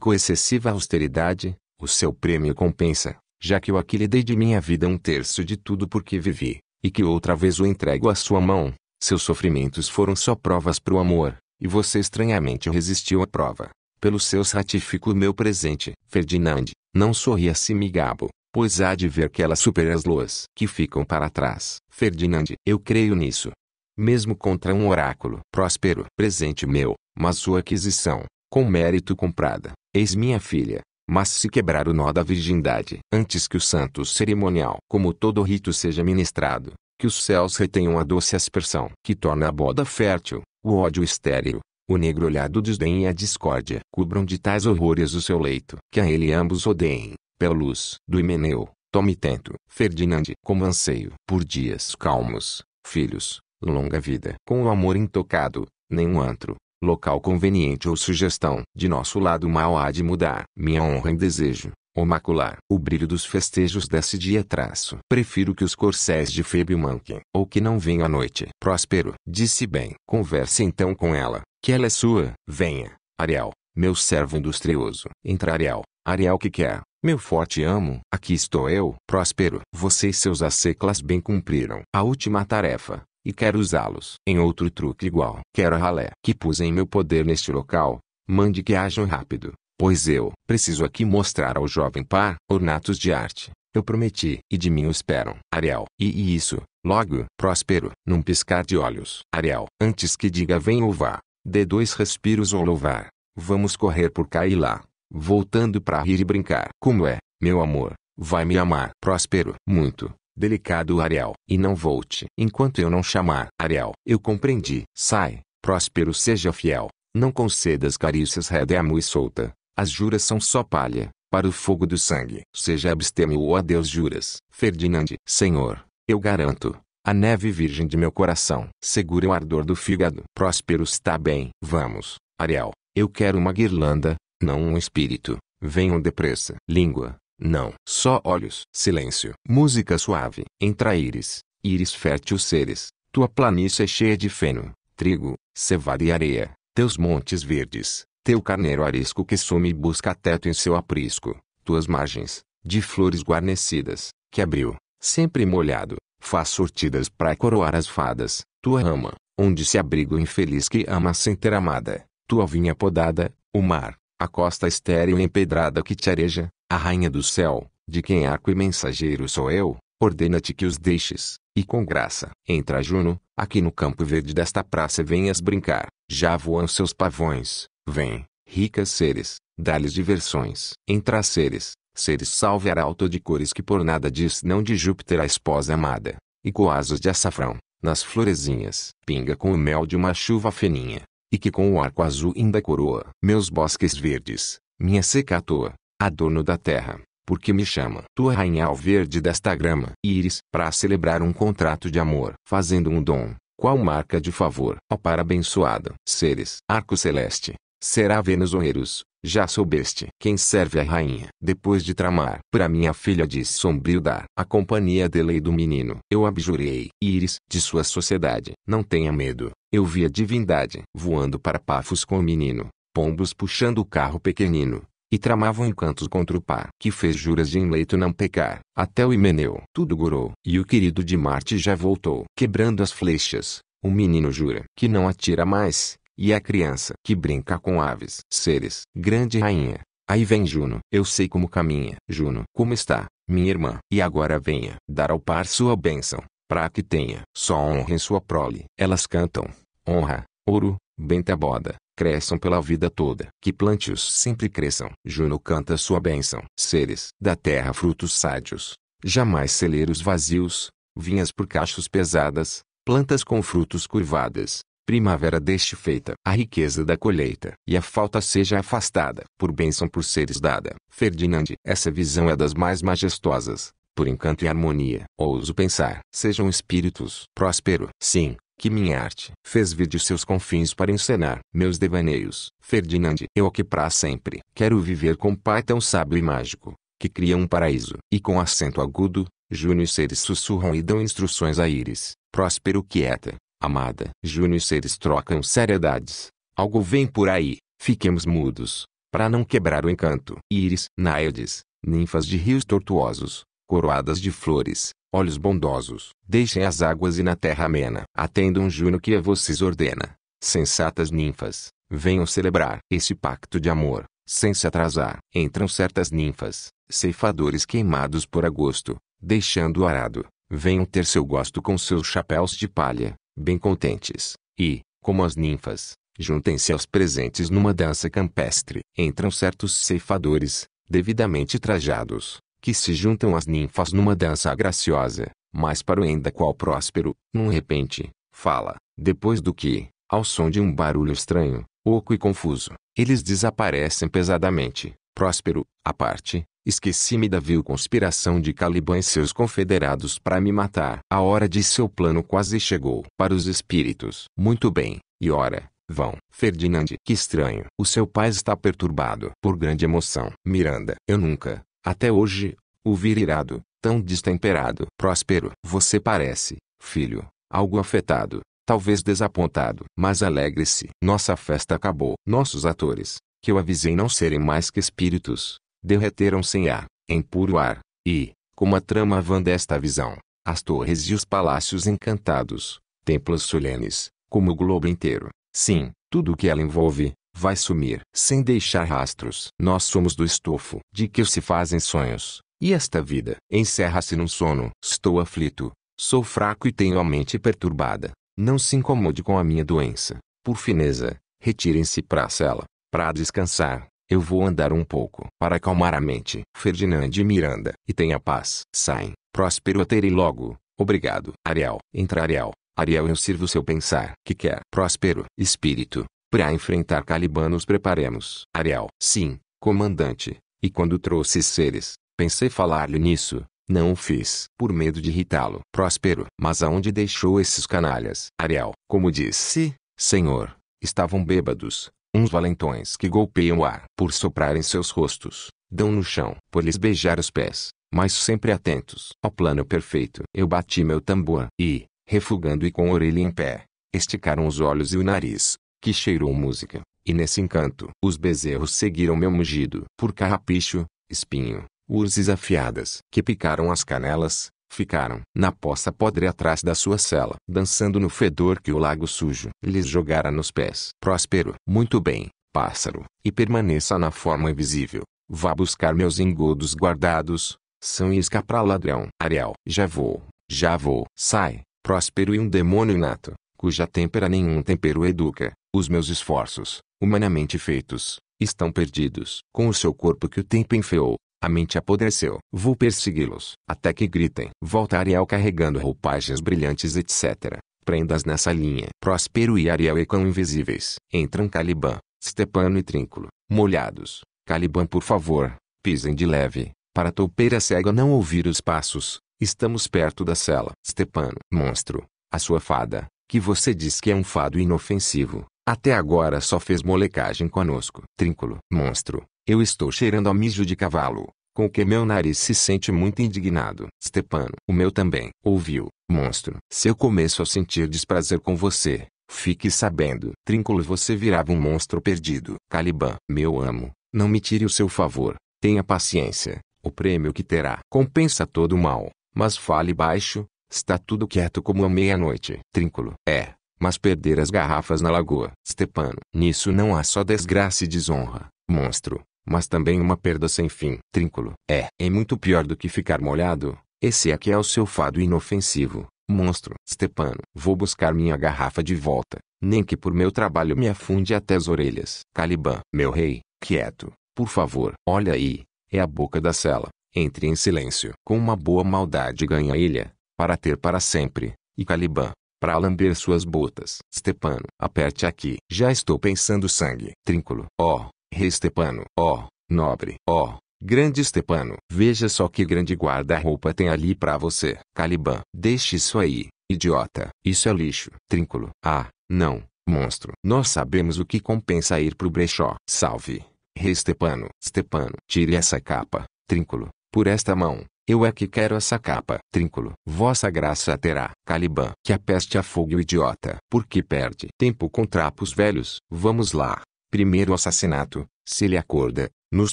com excessiva austeridade. O seu prêmio compensa, já que eu aqui lhe dei de minha vida um terço de tudo por que vivi, e que outra vez o entrego à sua mão. Seus sofrimentos foram só provas para o amor, e você estranhamente resistiu à prova. Pelos seus ratifico o meu presente. Ferdinand, não sorria-se migabo pois há de ver que ela supera as luas que ficam para trás. Ferdinand, eu creio nisso. Mesmo contra um oráculo próspero, presente meu, mas sua aquisição, com mérito comprada, eis minha filha. Mas se quebrar o nó da virgindade, antes que o santo cerimonial, como todo rito seja ministrado, que os céus retenham a doce aspersão, que torna a boda fértil, o ódio estéril, o negro olhado desdém e a discórdia, cubram de tais horrores o seu leito, que a ele ambos odeiem, Pelus, do Himeneu, tome tento, Ferdinand, como anseio, por dias calmos, filhos, longa vida, com o amor intocado, nenhum antro, local conveniente ou sugestão, de nosso lado mal há de mudar, minha honra em desejo, ou macular. O brilho dos festejos desse dia traço. Prefiro que os corcéis de Febe manquem, ou que não venham à noite. Próspero, disse bem. Converse então com ela, que ela é sua. Venha, Ariel, meu servo industrioso. Entra Ariel, Ariel que quer. Meu forte amo, aqui estou eu, próspero. Você e seus aceclas bem cumpriram a última tarefa, e quero usá-los em outro truque igual. Quero a ralé que pus em meu poder neste local. Mande que hajam rápido, pois eu preciso aqui mostrar ao jovem par ornatos de arte. Eu prometi, e de mim o esperam. Ariel. E, e isso, logo, próspero, num piscar de olhos. Ariel. Antes que diga vem ou vá, dê dois respiros ou louvar. Vamos correr por cá e lá voltando para rir e brincar. Como é, meu amor, vai me amar. Próspero, muito. Delicado Ariel, e não volte. Enquanto eu não chamar, Ariel, eu compreendi. Sai, Próspero seja fiel. Não concedas carícias rédea e solta. As juras são só palha, para o fogo do sangue. Seja abstêmio ou adeus juras. Ferdinand, Senhor, eu garanto. A neve virgem de meu coração. Segure o ardor do fígado. Próspero está bem. Vamos, Ariel. Eu quero uma guirlanda, não um espírito, venham depressa. Língua, não, só olhos. Silêncio. Música suave. Entra íris, íris fértil seres, tua planície é cheia de feno, trigo, cevada e areia, teus montes verdes, teu carneiro arisco que some e busca teto em seu aprisco, tuas margens, de flores guarnecidas, que abriu, sempre molhado, faz sortidas para coroar as fadas, tua rama, onde se abriga o infeliz que ama sem ter amada, tua vinha podada, o mar, a costa estéril e empedrada que te areja, a rainha do céu, de quem arco e mensageiro sou eu, ordena-te que os deixes, e com graça. Entra Juno, aqui no campo verde desta praça venhas brincar, já voam seus pavões, vem, ricas seres, dá-lhes diversões. Entra seres, seres salve arauto de cores que por nada diz não de Júpiter a esposa amada, e coasos de açafrão, nas florezinhas. Pinga com o mel de uma chuva fininha, e que com o arco azul ainda coroa meus bosques verdes, minha seca toa, adorno da terra, porque me chama tua rainha ao verde desta grama, íris, para celebrar um contrato de amor, fazendo um dom, qual marca de favor, ó para abençoada, seres, arco celeste, Será Venusoeiros, já soubeste quem serve a rainha. Depois de tramar, para minha filha disse sombrio dar a companhia de lei do menino. Eu abjurei, Iris, de sua sociedade. Não tenha medo. Eu vi a divindade voando para Pafos com o menino, pombos puxando o carro pequenino. E tramavam encantos contra o par, que fez juras de em leito não pecar, até o Himeneu. Tudo gorou, e o querido de Marte já voltou, quebrando as flechas. O menino jura que não atira mais, e a criança que brinca com aves. Seres. Grande rainha. Aí vem Juno. Eu sei como caminha. Juno. Como está, minha irmã? E agora venha dar ao par sua bênção. para que tenha. Só honra em sua prole. Elas cantam. Honra. Ouro. Benta boda. Cresçam pela vida toda. Que plante-os sempre cresçam. Juno canta sua bênção. Seres. Da terra frutos sádios. Jamais celeiros vazios. Vinhas por cachos pesadas plantas com frutos curvadas, primavera deste feita, a riqueza da colheita, e a falta seja afastada, por bênção por seres dada. Ferdinand, essa visão é das mais majestosas, por encanto e harmonia. Ouso pensar, sejam espíritos. Próspero, sim, que minha arte fez vir de seus confins para encenar meus devaneios. Ferdinand, eu aqui para sempre quero viver com pai tão sábio e mágico, que cria um paraíso. E com acento agudo, Júnior seres sussurram e dão instruções a Iris. próspero quieta, Amada, Júnior seres trocam seriedades. Algo vem por aí, fiquemos mudos, para não quebrar o encanto. Íris, Náides, ninfas de rios tortuosos, coroadas de flores, olhos bondosos. Deixem as águas e na terra amena. Atendam Juno que a vocês ordena. Sensatas ninfas, venham celebrar esse pacto de amor, sem se atrasar. Entram certas ninfas, ceifadores queimados por agosto, deixando o arado. Venham ter seu gosto com seus chapéus de palha, bem contentes, e, como as ninfas, juntem-se aos presentes numa dança campestre. Entram certos ceifadores, devidamente trajados, que se juntam às ninfas numa dança graciosa, mas para o enda qual Próspero, num repente, fala, depois do que, ao som de um barulho estranho, oco e confuso, eles desaparecem pesadamente. Próspero, à parte, Esqueci-me da vil conspiração de Caliban e seus confederados para me matar. A hora de seu plano quase chegou. Para os espíritos. Muito bem. E ora, vão. Ferdinand, que estranho. O seu pai está perturbado por grande emoção. Miranda, eu nunca, até hoje, o vir irado, tão destemperado. Próspero, você parece, filho, algo afetado, talvez desapontado. Mas alegre-se. Nossa festa acabou. Nossos atores, que eu avisei não serem mais que espíritos, derreteram-se ar, em puro ar, e, como a trama vã desta visão, as torres e os palácios encantados, templos solenes, como o globo inteiro, sim, tudo o que ela envolve, vai sumir, sem deixar rastros. Nós somos do estofo de que se fazem sonhos, e esta vida encerra-se num sono. Estou aflito, sou fraco e tenho a mente perturbada. Não se incomode com a minha doença. Por fineza, retirem-se para a cela, para descansar. Eu vou andar um pouco para acalmar a mente. Ferdinand e Miranda. E tenha paz. Saem. Próspero terei logo. Obrigado. Ariel. Entra Ariel. Ariel eu sirvo seu pensar. Que quer? Próspero. Espírito. Para enfrentar Caliban nos preparemos. Ariel. Sim, comandante. E quando trouxe seres, pensei falar-lhe nisso. Não o fiz, por medo de irritá-lo. Próspero. Mas aonde deixou esses canalhas? Ariel. Como disse, senhor, estavam bêbados uns valentões que golpeiam o ar por soprar em seus rostos, dão no chão por lhes beijar os pés, mas sempre atentos ao plano perfeito. Eu bati meu tambor e, refugando e com a orelha em pé, esticaram os olhos e o nariz, que cheirou música, e nesse encanto os bezerros seguiram meu mugido por carrapicho, espinho, urzes afiadas que picaram as canelas, Ficaram na poça podre atrás da sua cela, dançando no fedor que o lago sujo lhes jogara nos pés. Próspero, muito bem, pássaro, e permaneça na forma invisível. Vá buscar meus engodos guardados, são isca para ladrão. Ariel, já vou, já vou. Sai, Próspero e um demônio inato, cuja têmpera nenhum tempero educa. Os meus esforços, humanamente feitos, estão perdidos. Com o seu corpo que o tempo enfeou, a mente apodreceu. Vou persegui-los, até que gritem. Volta Ariel carregando roupagens brilhantes etc. Prendas nessa linha. Próspero e Ariel e Cão invisíveis. Entram Caliban, Stepano e Trínculo, molhados. Caliban por favor, pisem de leve, para a toupeira cega não ouvir os passos. Estamos perto da cela. Stepano, monstro, a sua fada, que você diz que é um fado inofensivo, até agora só fez molecagem conosco. Trínculo, monstro, eu estou cheirando a mijo de cavalo, com que meu nariz se sente muito indignado. Stepano, o meu também. Ouviu, monstro? Se eu começo a sentir desprazer com você, fique sabendo. Trínculo, você virava um monstro perdido. Caliban, meu amo, não me tire o seu favor. Tenha paciência. O prêmio que terá compensa todo o mal. Mas fale baixo, está tudo quieto como a meia-noite. Trínculo, é mas perder as garrafas na lagoa. Stepano, nisso não há só desgraça e desonra. Monstro, mas também uma perda sem fim. Trínculo. É, é muito pior do que ficar molhado. Esse aqui é o seu fado inofensivo, monstro. Stepano. Vou buscar minha garrafa de volta, nem que por meu trabalho me afunde até as orelhas. Caliban. Meu rei, quieto, por favor. Olha aí, é a boca da cela. Entre em silêncio. Com uma boa maldade ganha a ilha, para ter para sempre. E Caliban, para lamber suas botas. Stepano, aperte aqui. Já estou pensando sangue. Trínculo. Oh, Rei Stepano, ó, nobre, ó, grande Stepano, veja só que grande guarda-roupa tem ali para você. Caliban, deixe isso aí, idiota, isso é lixo. Trínculo, ah, não, monstro, nós sabemos o que compensa ir pro brechó. Salve, Rei Stepano, Stepano, tire essa capa. Trínculo, por esta mão, eu é que quero essa capa. Trínculo. Vossa graça terá. Caliban. Que a peste afogue o idiota. Porque perde tempo com trapos velhos. Vamos lá. Primeiro assassinato, se ele acorda, nos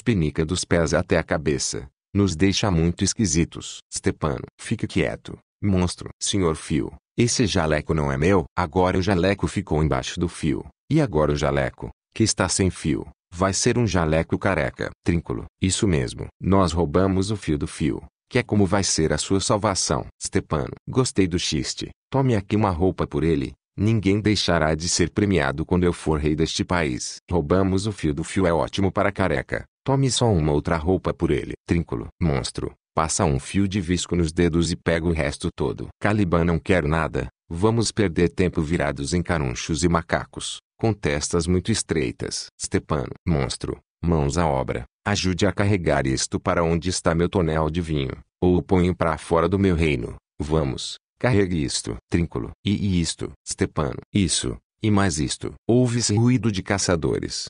penica dos pés até a cabeça, nos deixa muito esquisitos. Stepano, fique quieto, monstro. Senhor Fio, esse jaleco não é meu. Agora o jaleco ficou embaixo do fio. E agora o jaleco, que está sem fio, vai ser um jaleco careca. Trínculo, isso mesmo. Nós roubamos o fio do fio que é como vai ser a sua salvação. Stepano, gostei do xiste. Tome aqui uma roupa por ele, Ninguém deixará de ser premiado quando eu for rei deste país. Roubamos o fio do fio é ótimo para careca. Tome só uma outra roupa por ele. Trínculo. Monstro. Passa um fio de visco nos dedos e pega o resto todo. Caliban não quer nada. Vamos perder tempo virados em carunchos e macacos. Com testas muito estreitas. Stepano. Monstro. Mãos à obra. Ajude a carregar isto para onde está meu tonel de vinho. Ou o ponho para fora do meu reino. Vamos. Carregue isto, trínculo, e, e isto, Stepano, isso, e mais isto. Ouve-se ruído de caçadores.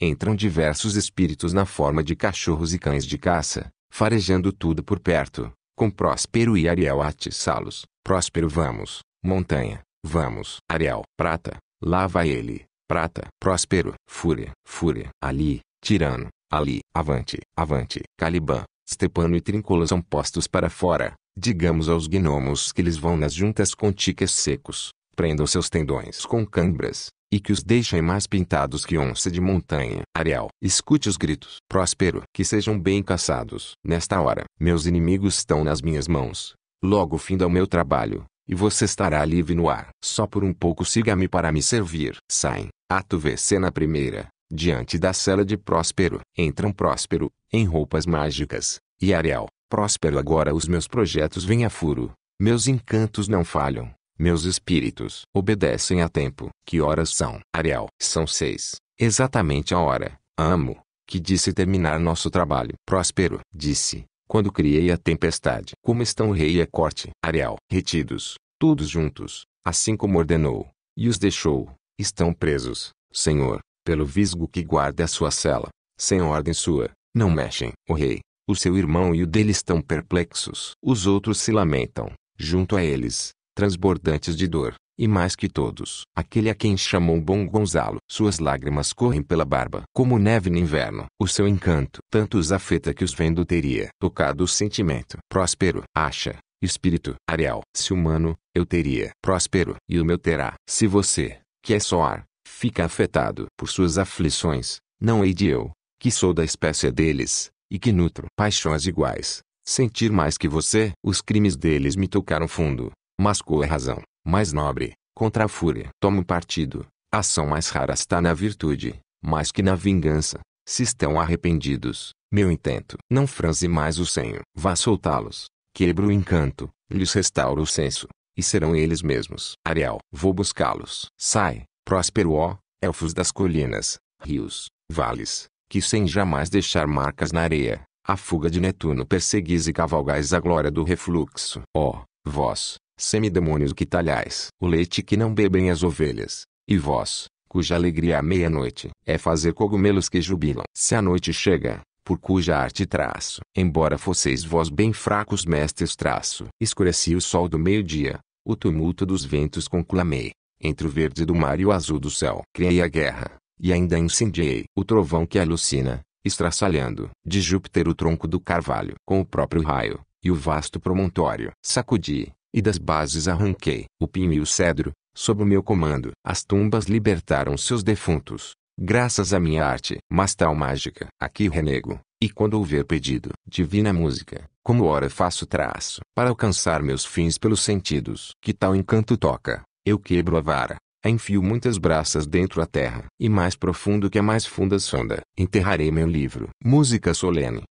Entram diversos espíritos na forma de cachorros e cães de caça, farejando tudo por perto, com Próspero e Ariel a atiçá-los. Próspero, vamos, montanha, vamos. Ariel, prata, lá vai ele, prata. Próspero, fúria, fúria, ali, tirano, ali, avante, avante. Caliban, Stepano e Trincola são postos para fora, Digamos aos gnomos que eles vão nas juntas com tiques secos, prendam seus tendões com cambras, e que os deixem mais pintados que onça de montanha. Ariel, escute os gritos. Próspero, que sejam bem caçados. Nesta hora, meus inimigos estão nas minhas mãos. Logo fim do meu trabalho, e você estará livre no ar. Só por um pouco siga-me para me servir. Saem. Ato VC na primeira, diante da cela de Próspero. Entram Próspero, em roupas mágicas, e Ariel, Próspero agora os meus projetos vêm a furo, meus encantos não falham, meus espíritos obedecem a tempo. Que horas são? Ariel, são seis, exatamente a hora, amo, que disse terminar nosso trabalho. Próspero, disse, quando criei a tempestade. Como estão o rei e é a corte? Ariel, retidos, todos juntos, assim como ordenou, e os deixou, estão presos, senhor, pelo visgo que guarda a sua cela, sem ordem sua, não mexem. O rei, o seu irmão e o dele estão perplexos. Os outros se lamentam, junto a eles, transbordantes de dor, e mais que todos. Aquele a quem chamou Bom Gonzalo. Suas lágrimas correm pela barba, como neve no inverno. O seu encanto tanto os afeta que os vendo teria tocado o sentimento. Próspero acha, espírito, areal. Se humano, eu teria. Próspero, e o meu terá. Se você, que é só ar, fica afetado por suas aflições, não hei de eu, que sou da espécie deles, e que nutro paixões iguais. Sentir mais que você. Os crimes deles me tocaram fundo. Mas qual é a razão, mais nobre, contra a fúria? Tomo partido. A ação mais rara está na virtude, mais que na vingança. Se estão arrependidos, meu intento. Não franze mais o senho. Vá soltá-los. Quebro o encanto, lhes restaura o senso. E serão eles mesmos. Ariel, vou buscá-los. Sai, próspero ó, elfos das colinas, rios, vales, que sem jamais deixar marcas na areia, a fuga de Netuno perseguis e cavalgais a glória do refluxo. Ó, oh, vós, semidemônios que talhais o leite que não bebem as ovelhas, e vós, cuja alegria à meia-noite é fazer cogumelos que jubilam. Se a noite chega, por cuja arte traço, embora fosseis vós bem fracos mestres traço, escureci o sol do meio-dia, o tumulto dos ventos conclamei, entre o verde do mar e o azul do céu. Criei a guerra, e ainda incendiei o trovão que alucina, estraçalhando de Júpiter o tronco do carvalho com o próprio raio, e o vasto promontório sacudi, e das bases arranquei o pinho e o cedro, sob o meu comando. As tumbas libertaram seus defuntos, graças à minha arte, mas tal mágica. Aqui renego, e quando houver pedido, divina música, como ora faço traço, para alcançar meus fins pelos sentidos. Que tal encanto toca, eu quebro a vara, Enfio muitas braças dentro a terra, e mais profundo que a mais funda sonda, enterrarei meu livro. Música solene.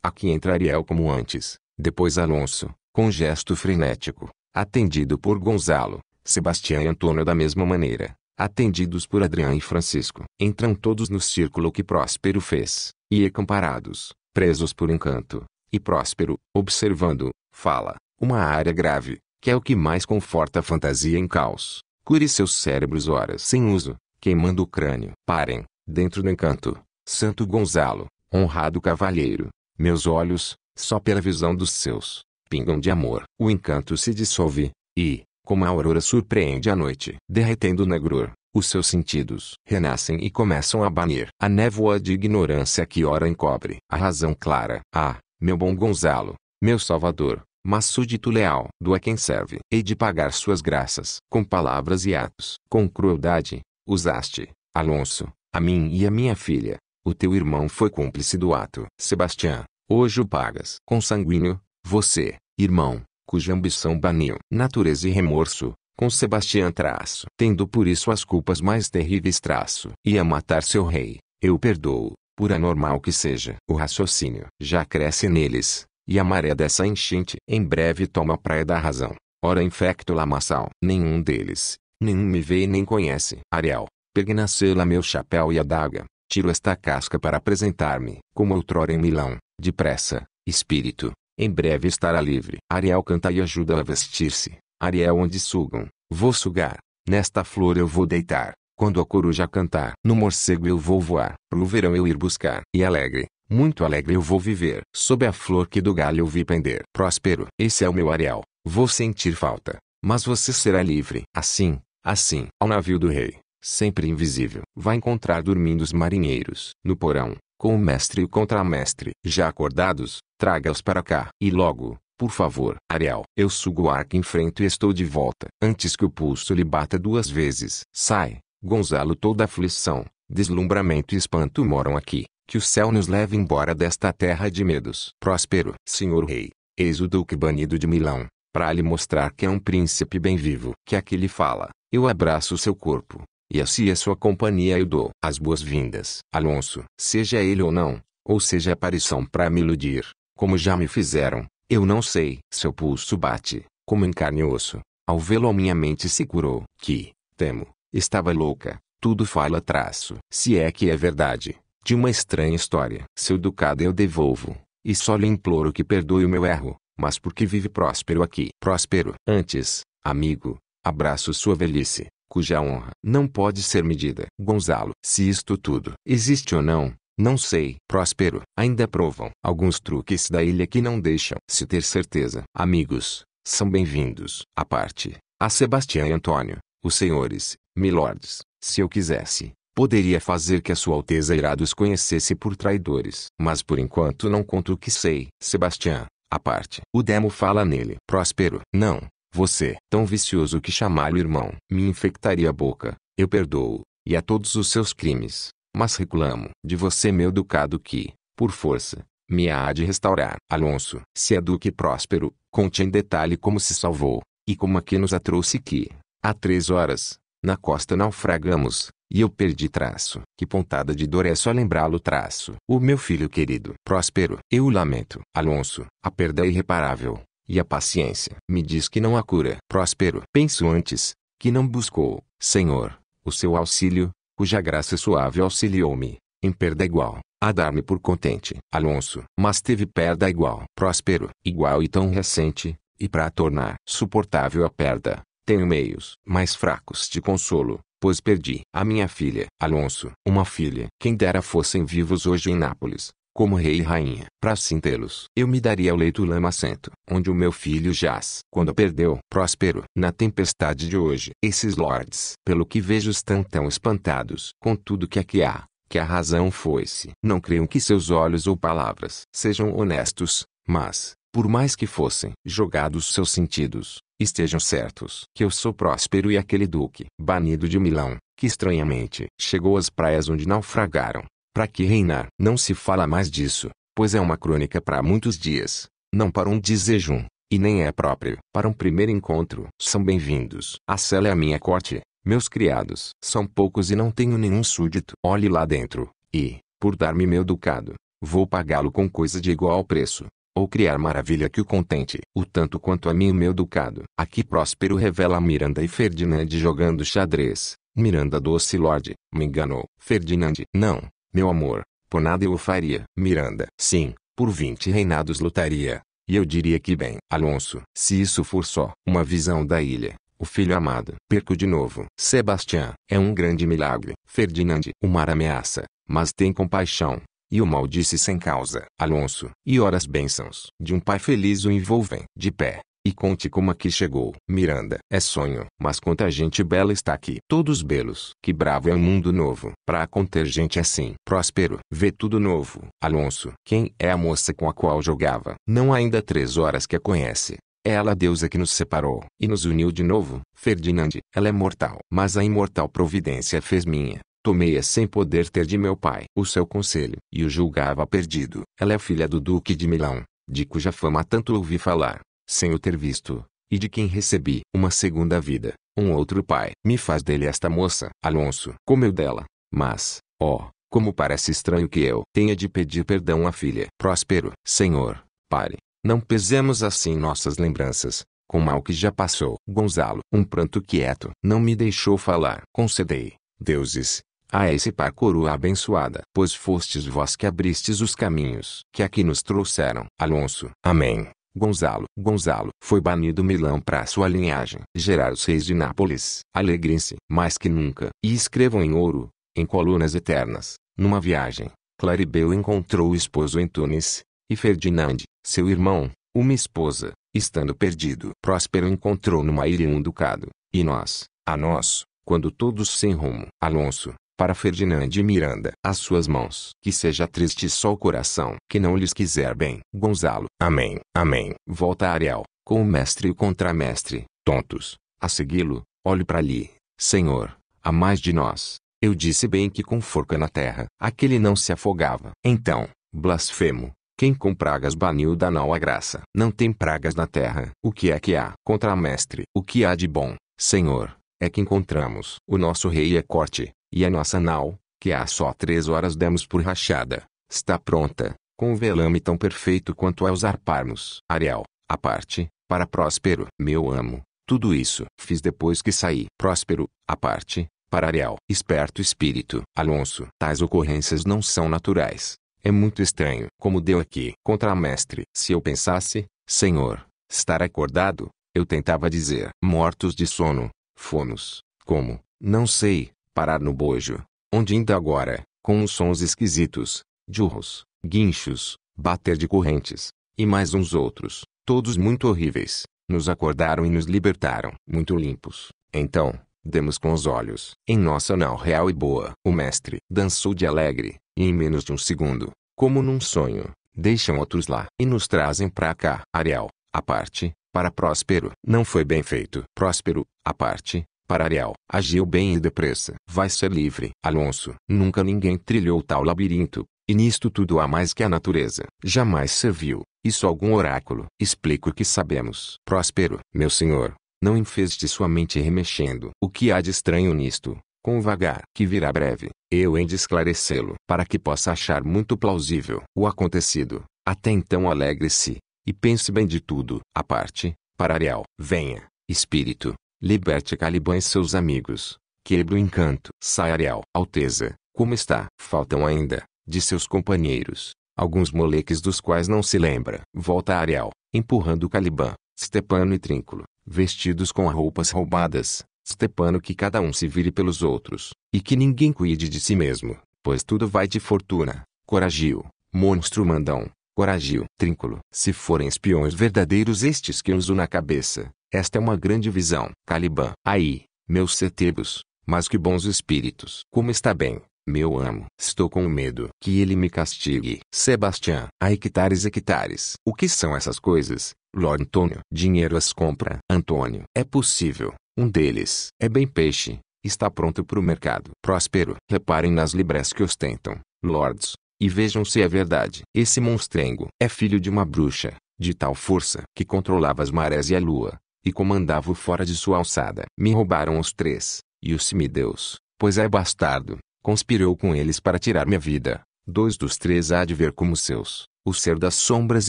Aqui entra Ariel como antes, depois Alonso, com gesto frenético, atendido por Gonzalo, Sebastião e Antônio da mesma maneira, atendidos por Adriano e Francisco. Entram todos no círculo que Próspero fez, e acamparados, é presos por encanto, e Próspero, observando, fala, uma área grave, que é o que mais conforta a fantasia em caos Cure seus cérebros horas sem uso, queimando o crânio. Parem, dentro do encanto. Santo Gonzalo, honrado cavalheiro, meus olhos, só pela visão dos seus, pingam de amor. O encanto se dissolve, e, como a aurora surpreende a noite, derretendo o negror, os seus sentidos renascem e começam a banir a névoa de ignorância que ora encobre a razão clara. Ah, meu bom Gonzalo, meu salvador, mas súdito leal do a quem serve, e de pagar suas graças, com palavras e atos, com crueldade, usaste, Alonso, a mim e a minha filha, o teu irmão foi cúmplice do ato, Sebastião, hoje o pagas, sanguíneo, você, irmão, cuja ambição baniu, natureza e remorso, com Sebastião traço, tendo por isso as culpas mais terríveis traço, e a matar seu rei, eu perdoo, por anormal que seja, o raciocínio já cresce neles, e a maré dessa enchente em breve toma a praia da razão. Ora infecto lamaçal. Nenhum deles, nenhum me vê e nem conhece. Ariel, pegue na cela meu chapéu e a daga. Tiro esta casca para apresentar-me, como outrora em Milão. Depressa, espírito, em breve estará livre. Ariel canta e ajuda a vestir-se. Ariel onde sugam, vou sugar. Nesta flor eu vou deitar. Quando a coruja cantar, no morcego eu vou voar. No verão eu ir buscar. E alegre, muito alegre eu vou viver, sob a flor que do galho eu vi pender. Próspero, esse é o meu areal. Vou sentir falta, mas você será livre. Assim, assim, ao navio do rei, sempre invisível, vai encontrar dormindo os marinheiros. No porão, com o mestre e o contramestre, já acordados, traga-os para cá. E logo, por favor, Ariel, eu sugo o ar que enfrento e estou de volta. Antes que o pulso lhe bata duas vezes. Sai, Gonzalo, toda aflição, deslumbramento e espanto moram aqui. Que o céu nos leve embora desta terra de medos. Próspero, senhor rei, eis o duque banido de Milão, para lhe mostrar que é um príncipe bem vivo. Que aqui é lhe fala, eu abraço o seu corpo, e a si a sua companhia eu dou. As boas-vindas. Alonso, seja ele ou não, ou seja aparição para me iludir, como já me fizeram, eu não sei. Seu pulso bate, como em carne e osso, ao vê-lo a minha mente se curou. Que, temo, estava louca, tudo fala traço. Se é que é verdade de uma estranha história. Seu ducado eu devolvo, e só lhe imploro que perdoe o meu erro, mas porque vive próspero aqui. Próspero. Antes, amigo, abraço sua velhice, cuja honra não pode ser medida. Gonzalo, se isto tudo existe ou não, não sei. Próspero, ainda provam alguns truques da ilha que não deixam se ter certeza. Amigos, são bem-vindos. A parte, a Sebastião e Antônio, os senhores, milordes, se eu quisesse, poderia fazer que a sua alteza irado os conhecesse por traidores. Mas por enquanto não conto o que sei. Sebastião, A parte. O demo fala nele. Próspero. Não, você, tão vicioso que chamar-lhe irmão, me infectaria a boca. Eu perdoo, e a todos os seus crimes. Mas reclamo de você meu ducado que, por força, me há de restaurar. Alonso, se é duque próspero, conte em detalhe como se salvou, e como aqui nos a trouxe que, há três horas, na costa naufragamos, e eu perdi traço. Que pontada de dor é só lembrá-lo traço. O meu filho querido, Próspero, eu lamento. Alonso, a perda é irreparável. E a paciência me diz que não há cura. Próspero, penso antes, que não buscou, Senhor, o seu auxílio, cuja graça suave auxiliou-me, em perda é igual, a dar-me por contente. Alonso, mas teve perda é igual. Próspero, igual e tão recente, e para tornar suportável a perda, tenho meios mais fracos de consolo, pois perdi a minha filha, Alonso, uma filha. Quem dera fossem vivos hoje em Nápoles, como rei e rainha. Para assim tê-los, eu me daria ao leito lamacento, onde o meu filho jaz. Quando perdeu, próspero, na tempestade de hoje. Esses lords, pelo que vejo estão tão espantados com tudo que aqui há, que a razão foi-se. Não creiam que seus olhos ou palavras sejam honestos, mas, por mais que fossem jogados seus sentidos, Estejam certos que eu sou Próspero e aquele duque, banido de Milão, que estranhamente chegou às praias onde naufragaram, para que reinar. Não se fala mais disso, pois é uma crônica para muitos dias, não para um desejum, e nem é próprio para um primeiro encontro. São bem-vindos. A cela é a minha corte, meus criados são poucos e não tenho nenhum súdito. Olhe lá dentro, e, por dar-me meu ducado, vou pagá-lo com coisa de igual preço ou criar maravilha que o contente, o tanto quanto a mim o meu ducado. Aqui Próspero revela Miranda e Ferdinand jogando xadrez. Miranda doce Lorde, me enganou. Ferdinand, não, meu amor, por nada eu o faria. Miranda, sim, por vinte reinados lutaria. E eu diria que bem, Alonso, se isso for só uma visão da ilha, o filho amado. Perco de novo. Sebastião, é um grande milagre. Ferdinand, o mar ameaça, mas tem compaixão. E o maldisse sem causa. Alonso, e ora as bênçãos de um pai feliz o envolvem. De pé, e conte como aqui chegou. Miranda, é sonho, mas quanta gente bela está aqui. Todos belos. Que bravo é um mundo novo, para conter gente assim. Próspero, vê tudo novo. Alonso, quem é a moça com a qual jogava? Não ainda três horas que a conhece. É ela a deusa que nos separou e nos uniu de novo, Ferdinand. Ela é mortal, mas a imortal providência fez minha Tomei-a sem poder ter de meu pai o seu conselho, e o julgava perdido. Ela é filha do Duque de Milão, de cuja fama tanto ouvi falar, sem o ter visto, e de quem recebi uma segunda vida, um outro pai. Me faz dele esta moça, Alonso, como eu dela. Mas, ó, oh, como parece estranho que eu tenha de pedir perdão à filha. Próspero, Senhor, pare. Não pesemos assim nossas lembranças, com mal que já passou. Gonzalo, um pranto quieto, não me deixou falar. Concedei, deuses, a esse par coroa abençoada, pois fostes vós que abristes os caminhos que aqui nos trouxeram. Alonso. Amém. Gonzalo, Gonzalo, foi banido Milão para sua linhagem. gerar os reis de Nápoles, alegrem-se, mais que nunca, e escrevam em ouro, em colunas eternas. Numa viagem, Claribel encontrou o esposo em Tunis, e Ferdinand, seu irmão, uma esposa, estando perdido. Próspero encontrou numa ilha um ducado, e nós, a nós, quando todos sem rumo. Alonso, para Ferdinand e Miranda, as suas mãos. Que seja triste só o coração, que não lhes quiser bem. Gonzalo. Amém, amém. Volta Ariel, com o mestre e o contramestre, tontos, a segui-lo, olhe para ali. Senhor, a mais de nós. Eu disse bem que com forca na terra, aquele não se afogava. Então, blasfemo, quem com pragas baniu da não a graça. Não tem pragas na terra. O que é que há? Contramestre. O que há de bom, Senhor, é que encontramos. O nosso rei é corte, e a nossa nau, que há só três horas demos por rachada, está pronta, com um velame tão perfeito quanto é usar parmos. Ariel, a parte, para Próspero. Meu amo, tudo isso fiz depois que saí. Próspero, a parte, para Ariel. Esperto espírito. Alonso, tais ocorrências não são naturais. É muito estranho, como deu aqui. Contra mestre. Se eu pensasse, senhor, estar acordado, eu tentava dizer. Mortos de sono, fomos, como, não sei, parar no bojo, onde ainda agora, com uns sons esquisitos, jurros, guinchos, bater de correntes, e mais uns outros, todos muito horríveis, nos acordaram e nos libertaram, muito limpos. Então, demos com os olhos em nossa nau real e boa. O mestre dançou de alegre, e em menos de um segundo, como num sonho, deixam outros lá e nos trazem para cá. Ariel, a parte, para Próspero. Não foi bem feito. Próspero, a parte, para Ariel, agiu bem e depressa. Vai ser livre. Alonso, nunca ninguém trilhou tal labirinto, e nisto tudo há mais que a natureza. Jamais serviu, isso algum oráculo. Explico o que sabemos. Próspero, meu senhor, não enfeste sua mente remexendo. O que há de estranho nisto? Com o vagar, que virá breve, eu hei de esclarecê-lo, para que possa achar muito plausível o acontecido. Até então alegre-se, e pense bem de tudo. A parte, para Ariel, venha, espírito, Liberte Caliban e seus amigos. Quebra o encanto. Sai Ariel. Alteza, como está? Faltam ainda, de seus companheiros, alguns moleques dos quais não se lembra. Volta Ariel, empurrando Caliban, Stepano e Trínculo, vestidos com roupas roubadas. Stepano que cada um se vire pelos outros, e que ninguém cuide de si mesmo, pois tudo vai de fortuna. Coragio, monstro mandão, coragio, trínculo. Se forem espiões verdadeiros estes que uso na cabeça, esta é uma grande visão. Caliban. Aí, meus setebos, mas que bons espíritos. Como está bem, meu amo. Estou com medo que ele me castigue. Sebastião. A hectares hectares. O que são essas coisas, Lord Antônio? Dinheiro as compra. Antônio. É possível. Um deles é bem peixe. Está pronto para o mercado. Próspero. Reparem nas libras que ostentam, lords. E vejam se é verdade. Esse monstrengo é filho de uma bruxa, de tal força que controlava as marés e a lua, e comandava-o fora de sua alçada. Me roubaram os três, e o semideus, pois é bastardo, conspirou com eles para tirar minha vida. Dois dos três há de ver como seus. O ser das sombras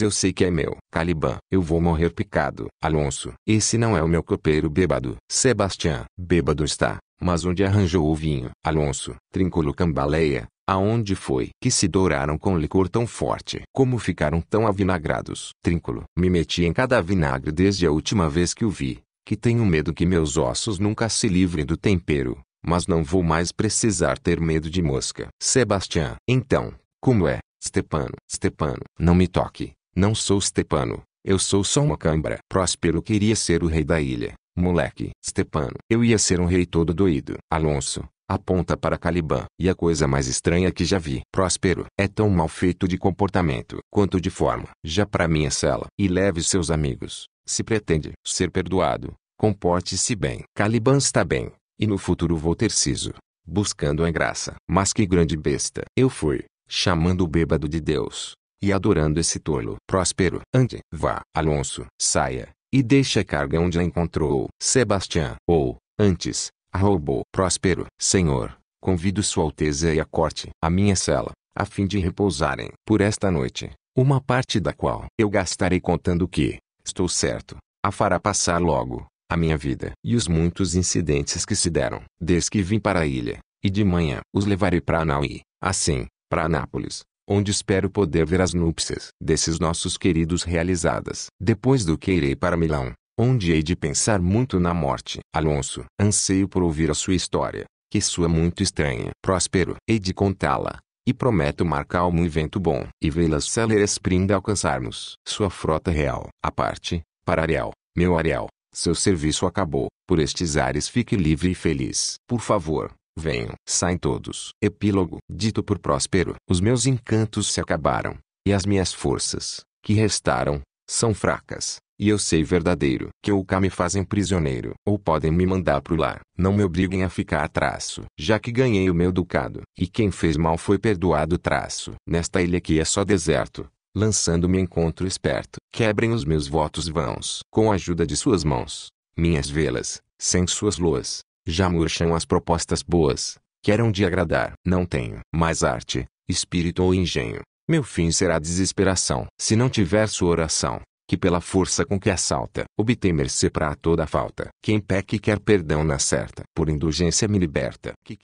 eu sei que é meu. Caliban, eu vou morrer picado. Alonso, esse não é o meu copeiro bêbado. Sebastião, bêbado está, mas onde arranjou o vinho? Alonso, trincolo cambaleia, Aonde foi que se douraram com licor tão forte? Como ficaram tão avinagrados? Trínculo. Me meti em cada vinagre desde a última vez que o vi, que tenho medo que meus ossos nunca se livrem do tempero, mas não vou mais precisar ter medo de mosca. Sebastião. Então, como é? Stepano. Stepano. Não me toque. Não sou Stepano. Eu sou só uma cãibra. Próspero queria ser o rei da ilha. Moleque. Stepano. Eu ia ser um rei todo doído. Alonso aponta para Caliban. E a coisa mais estranha que já vi. Próspero é tão mal feito de comportamento quanto de forma. Já para minha cela. E leve seus amigos. Se pretende ser perdoado, comporte-se bem. Caliban está bem. E no futuro vou ter siso. Buscando a graça. Mas que grande besta. Eu fui. Chamando o bêbado de Deus. E adorando esse tolo. Próspero. Ande. Vá. Alonso. Saia. E deixe a carga onde a encontrou. Sebastião. Ou, antes, Arroubou. Próspero. Senhor, convido Sua Alteza e a corte à minha cela, a fim de repousarem por esta noite, uma parte da qual eu gastarei contando que, estou certo, a fará passar logo, a minha vida e os muitos incidentes que se deram, desde que vim para a ilha, e de manhã os levarei para Anaui, assim, para Anápolis, onde espero poder ver as núpcias desses nossos queridos realizadas. Depois do que irei para Milão, onde hei de pensar muito na morte. Alonso, anseio por ouvir a sua história, que sua muito estranha. Próspero, hei de contá-la, e prometo marcar um evento bom, e vê las célere sprinda alcançarmos. Sua frota real, a parte, para Ariel, meu Ariel, seu serviço acabou, por estes ares fique livre e feliz. Por favor, venham. Saem todos. Epílogo, dito por Próspero, os meus encantos se acabaram, e as minhas forças, que restaram, são fracas. E eu sei verdadeiro que ou cá me fazem prisioneiro, ou podem me mandar pro lá. Não me obriguem a ficar a traço, já que ganhei o meu ducado. E quem fez mal foi perdoado traço. Nesta ilha que é só deserto, lançando-me encontro esperto. Quebrem os meus votos vãos. Com a ajuda de suas mãos, minhas velas, sem suas luas, já murcham as propostas boas, que eram de agradar. Não tenho mais arte, espírito ou engenho. Meu fim será desesperação. Se não tiver sua oração, que pela força com que assalta, obtém mercê para toda falta. Quem peca e quer perdão na certa, por indulgência me liberta. Que